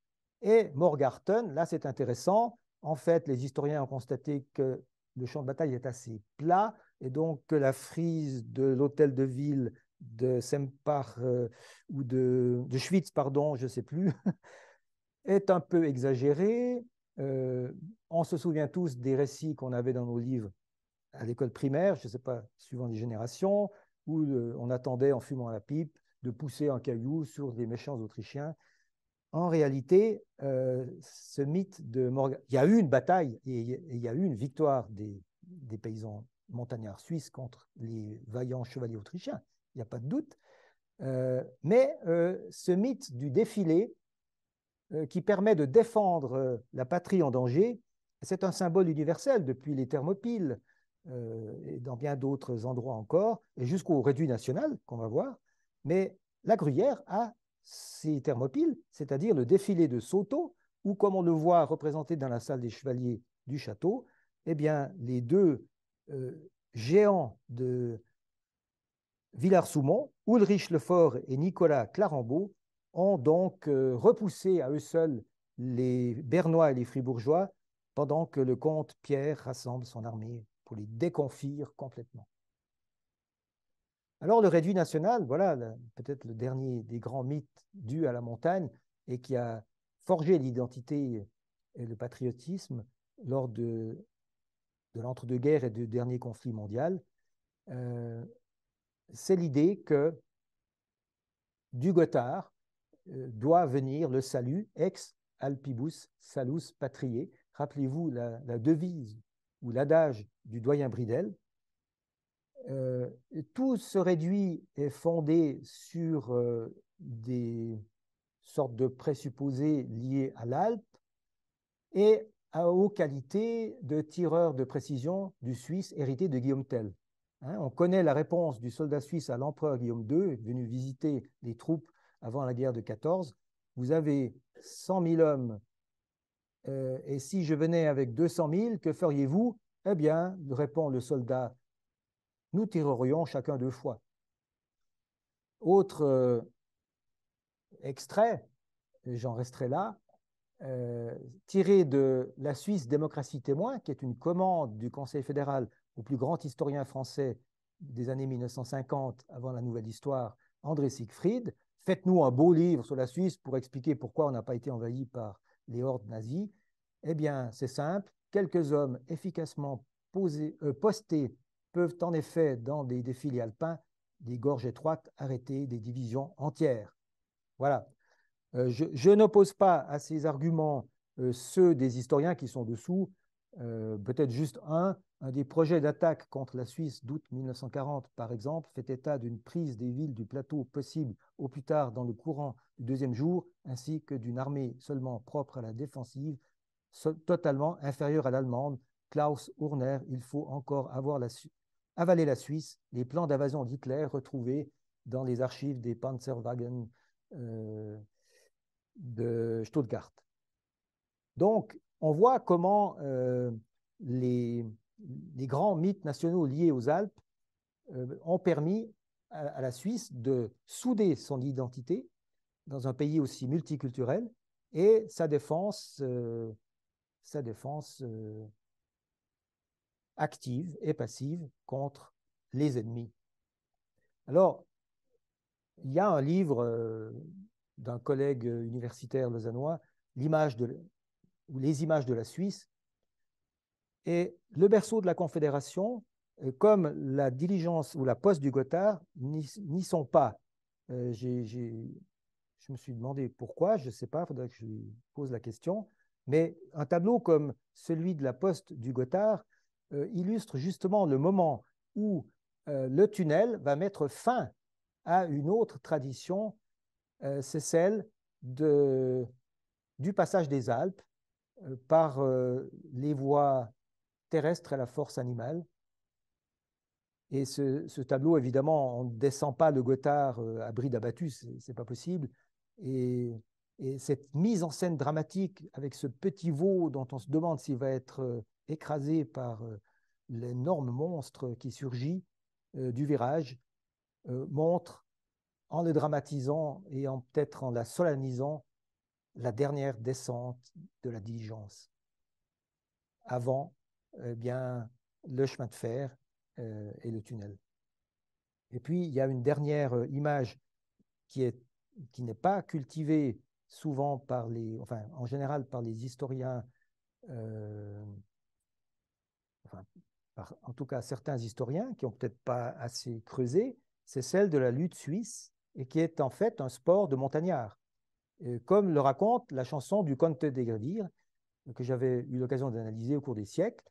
Et Morgarten, là c'est intéressant, en fait, les historiens ont constaté que le champ de bataille est assez plat et donc que la frise de l'hôtel de ville de Sempar euh, ou de, Schwitz, pardon, je ne sais plus, est un peu exagérée. Euh, on se souvient tous des récits qu'on avait dans nos livres à l'école primaire, je ne sais pas, suivant les générations, où on attendait en fumant la pipe de pousser un caillou sur des méchants Autrichiens en réalité, euh, ce mythe de Morgan. Il y a eu une bataille et il y a eu une victoire des, paysans montagnards suisses contre les vaillants chevaliers autrichiens, il n'y a pas de doute. Euh, mais euh, ce mythe du défilé qui permet de défendre la patrie en danger, c'est un symbole universel depuis les Thermopyles et dans bien d'autres endroits encore, et jusqu'au réduit national qu'on va voir. Mais la Gruyère a ces thermopyles, c'est-à-dire le défilé de Soto, où, comme on le voit représenté dans la salle des chevaliers du château, eh bien, les deux euh, géants de Villars-Soumont, Ulrich Lefort et Nicolas Clarambeau, ont donc euh, repoussé à eux seuls les Bernois et les Fribourgeois pendant que le comte Pierre rassemble son armée pour les déconfire complètement. Alors le réduit national, voilà peut-être le dernier des grands mythes dus à la montagne et qui a forgé l'identité et le patriotisme lors de, l'entre-deux-guerres et du dernier conflit mondial, euh, c'est l'idée que du Gothard euh, doit venir le salut ex alpibus salus patriae. Rappelez-vous la devise ou l'adage du doyen Bridel, euh, tout se réduit et fondé sur euh, des sortes de présupposés liés à l'Alpe et à, aux qualités de tireur de précision du Suisse hérité de Guillaume Tell. Hein. on connaît la réponse du soldat suisse à l'empereur Guillaume II, venu visiter les troupes avant la guerre de 14. Vous avez 100 000 hommes, euh, et si je venais avec 200 000, que feriez-vous Eh bien, répond le soldat nous tirerions chacun deux fois. Autre euh, extrait, j'en resterai là, euh, tiré de la Suisse Démocratie témoin, qui est une commande du Conseil fédéral au plus grand historien français des années 1950 avant la Nouvelle Histoire, André Siegfried. Faites-nous un beau livre sur la Suisse pour expliquer pourquoi on n'a pas été envahi par les hordes nazies. Eh bien, c'est simple, quelques hommes efficacement euh, postés peuvent en effet, dans des défilés alpins, des gorges étroites, arrêter des divisions entières. Voilà. Euh, je, n'oppose pas à ces arguments euh, ceux des historiens qui sont dessous, euh, peut-être juste un. Un des projets d'attaque contre la Suisse d'août 1940, par exemple, fait état d'une prise des villes du plateau possible au plus tard dans le courant du deuxième jour, ainsi que d'une armée seulement propre à la défensive, totalement inférieure à l'allemande. Klaus Urner, il faut encore avoir la, avaler la Suisse, les plans d'invasion d'Hitler retrouvés dans les archives des Panzerwagen euh, de Stuttgart. Donc, on voit comment euh, les, grands mythes nationaux liés aux Alpes euh, ont permis à, la Suisse de souder son identité dans un pays aussi multiculturel et sa défense, sa défense active et passive contre les ennemis. Alors, il y a un livre euh, d'un collègue universitaire lausannois, l'image de, les images de la Suisse. Et le berceau de la Confédération, euh, comme la diligence ou la poste du Gothard, n'y sont pas. Euh, je me suis demandé pourquoi, je ne sais pas, il faudrait que je pose la question. Mais un tableau comme celui de la poste du Gothard euh, illustre justement le moment où euh, le tunnel va mettre fin à une autre tradition, euh, c'est celle de, du passage des Alpes par les voies terrestres et la force animale. Et ce, tableau, évidemment, on ne descend pas le Gothard à bride abattue, ce n'est pas possible. et, cette mise en scène dramatique avec ce petit veau dont on se demande s'il va être écrasé par euh, l'énorme monstre qui surgit euh, du virage, euh, montre, en le dramatisant et en peut-être en la solennisant, la dernière descente de la diligence. Avant, eh bien, le chemin de fer et le tunnel. Et puis, il y a une dernière image qui est qui n'est pas cultivée souvent par les, enfin, en général par les historiens en tout cas certains historiens qui n'ont peut-être pas assez creusé, c'est celle de la lutte suisse et qui est en fait un sport de montagnard. comme le raconte la chanson du Conte des Grévires, que j'avais eu l'occasion d'analyser au cours des siècles,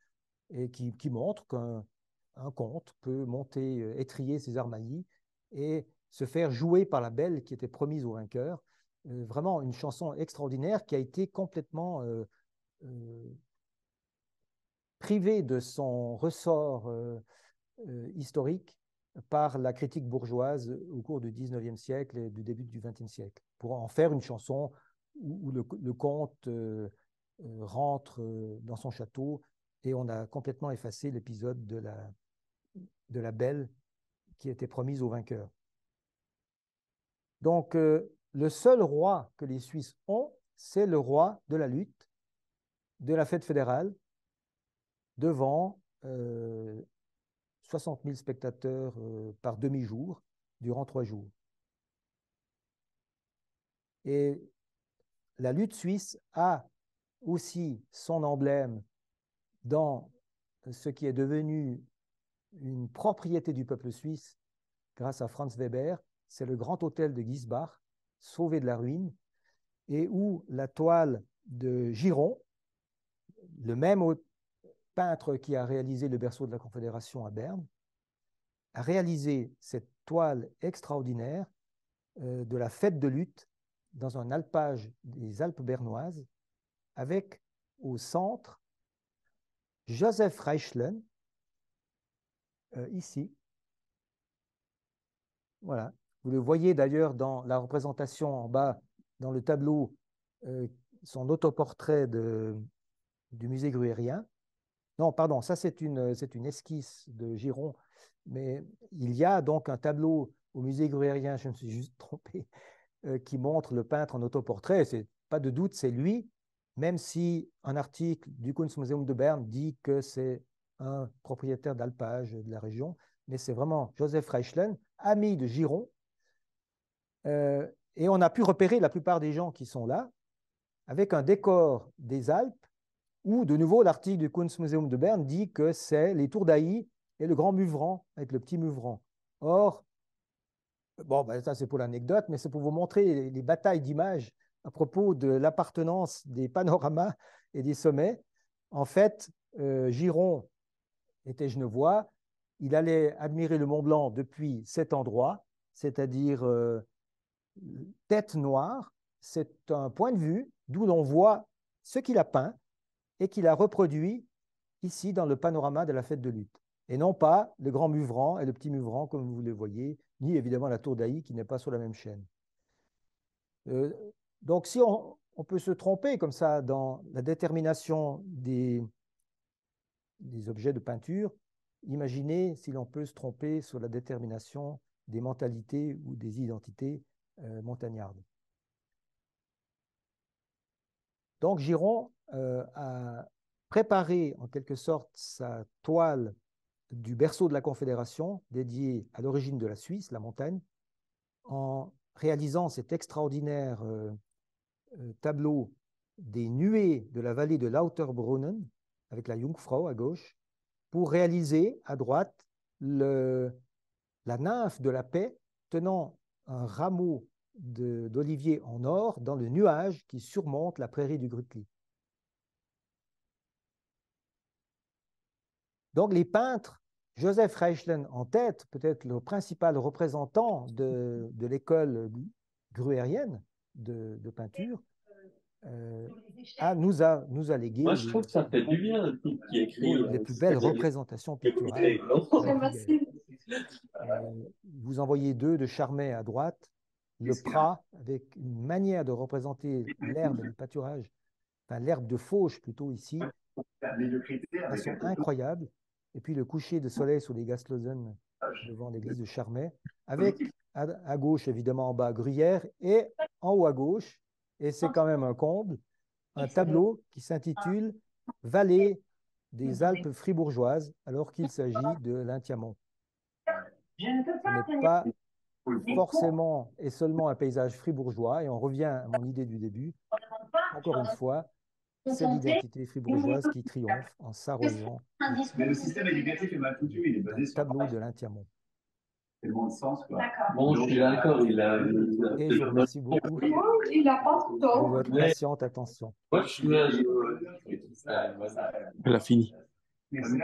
et qui, montre qu'un conte peut monter, euh, étrier ses armaillis et se faire jouer par la belle qui était promise au vainqueur. Euh, vraiment une chanson extraordinaire qui a été complètement euh, privé de son ressort euh, euh, historique par la critique bourgeoise au cours du 19e siècle et du début du 20e siècle, pour en faire une chanson où, le, comte euh, rentre dans son château et on a complètement effacé l'épisode de la, de la belle qui était promise au vainqueur. Donc, le seul roi que les Suisses ont, c'est le roi de la lutte, de la fête fédérale, devant 60 euh, 000 spectateurs euh, par demi-jour durant trois jours. Et la lutte suisse a aussi son emblème dans ce qui est devenu une propriété du peuple suisse grâce à Franz Weber, c'est le grand hôtel de Gisbach, sauvé de la ruine, et où la toile de Giron, le même hôtel peintre qui a réalisé le berceau de la Confédération à Berne, a réalisé cette toile extraordinaire euh, de la fête de lutte dans un alpage des Alpes bernoises, avec au centre Joseph Reichlen, euh, ici. Voilà. Vous le voyez d'ailleurs dans la représentation en bas, dans le tableau, euh, son autoportrait de, du musée gruérien. Non, pardon, ça euh, c'est une, esquisse de Giron, mais il y a donc un tableau au musée gruérien. je me suis juste trompé, euh, qui montre le peintre en autoportrait. C'est pas de doute, c'est lui, même si un article du Kunstmuseum de Berne dit que c'est un propriétaire d'alpage de la région, mais c'est vraiment Joseph Reichlen, ami de Giron. Euh, et on a pu repérer la plupart des gens qui sont là, avec un décor des Alpes où, de nouveau, l'article du Kunstmuseum de Berne dit que c'est les tours d'Aï et le grand Muvran avec le petit Muvran. Or, bon, ben ça c'est pour l'anecdote, mais c'est pour vous montrer les, batailles d'images à propos de l'appartenance des panoramas et des sommets. En fait, euh, Giron était genevois, il allait admirer le Mont Blanc depuis cet endroit, c'est-à-dire euh, tête noire. C'est un point de vue d'où l'on voit ce qu'il a peint et qu'il a reproduit ici dans le panorama de la fête de lutte. Et non pas le grand Muvran et le petit Muvran, comme vous le voyez, ni évidemment la tour d'Aï qui n'est pas sur la même chaîne. Euh, donc si on, peut se tromper comme ça dans la détermination des, objets de peinture, imaginez si l'on peut se tromper sur la détermination des mentalités ou des identités euh, montagnardes. Donc Giron a euh, préparé en quelque sorte sa toile du berceau de la Confédération, dédiée à l'origine de la Suisse, la montagne, en réalisant cet extraordinaire euh, euh, tableau des nuées de la vallée de Lauterbrunnen, avec la Jungfrau à gauche, pour réaliser à droite la nymphe de la paix tenant un rameau d'olivier en or dans le nuage qui surmonte la prairie du Grütli. Donc les peintres, Joseph Reichlen en tête, peut-être le principal représentant de, l'école gruérienne de, peinture, euh, nous, a, nous légué. Les plus belles représentations picturales. Euh, vous envoyez deux de Charmet à droite, le Prat, avec une manière de représenter l'herbe, du pâturage, enfin l'herbe de fauche plutôt ici, de façon incroyable et puis le coucher de soleil sous les Gaslosen devant l'église de Charmey, avec à, à, gauche évidemment en bas Gruyère et en haut à gauche, et c'est quand même un comble, un tableau qui s'intitule Vallée des Alpes fribourgeoises, alors qu'il s'agit de l'Intiamont. Ce n'est pas forcément et seulement un paysage fribourgeois, et on revient à mon idée du début, encore une fois, c'est l'identité fribourgeoise qui triomphe en Mais le système éducatif est mal foutu, il est basé sur. Tableau de l'Intiamont. moins de sens, quoi. Bon, je suis d'accord, il a. Et je vous remercie beaucoup. Il pas Pour votre patiente attention. Moi, je suis là, Elle a fini. Merci.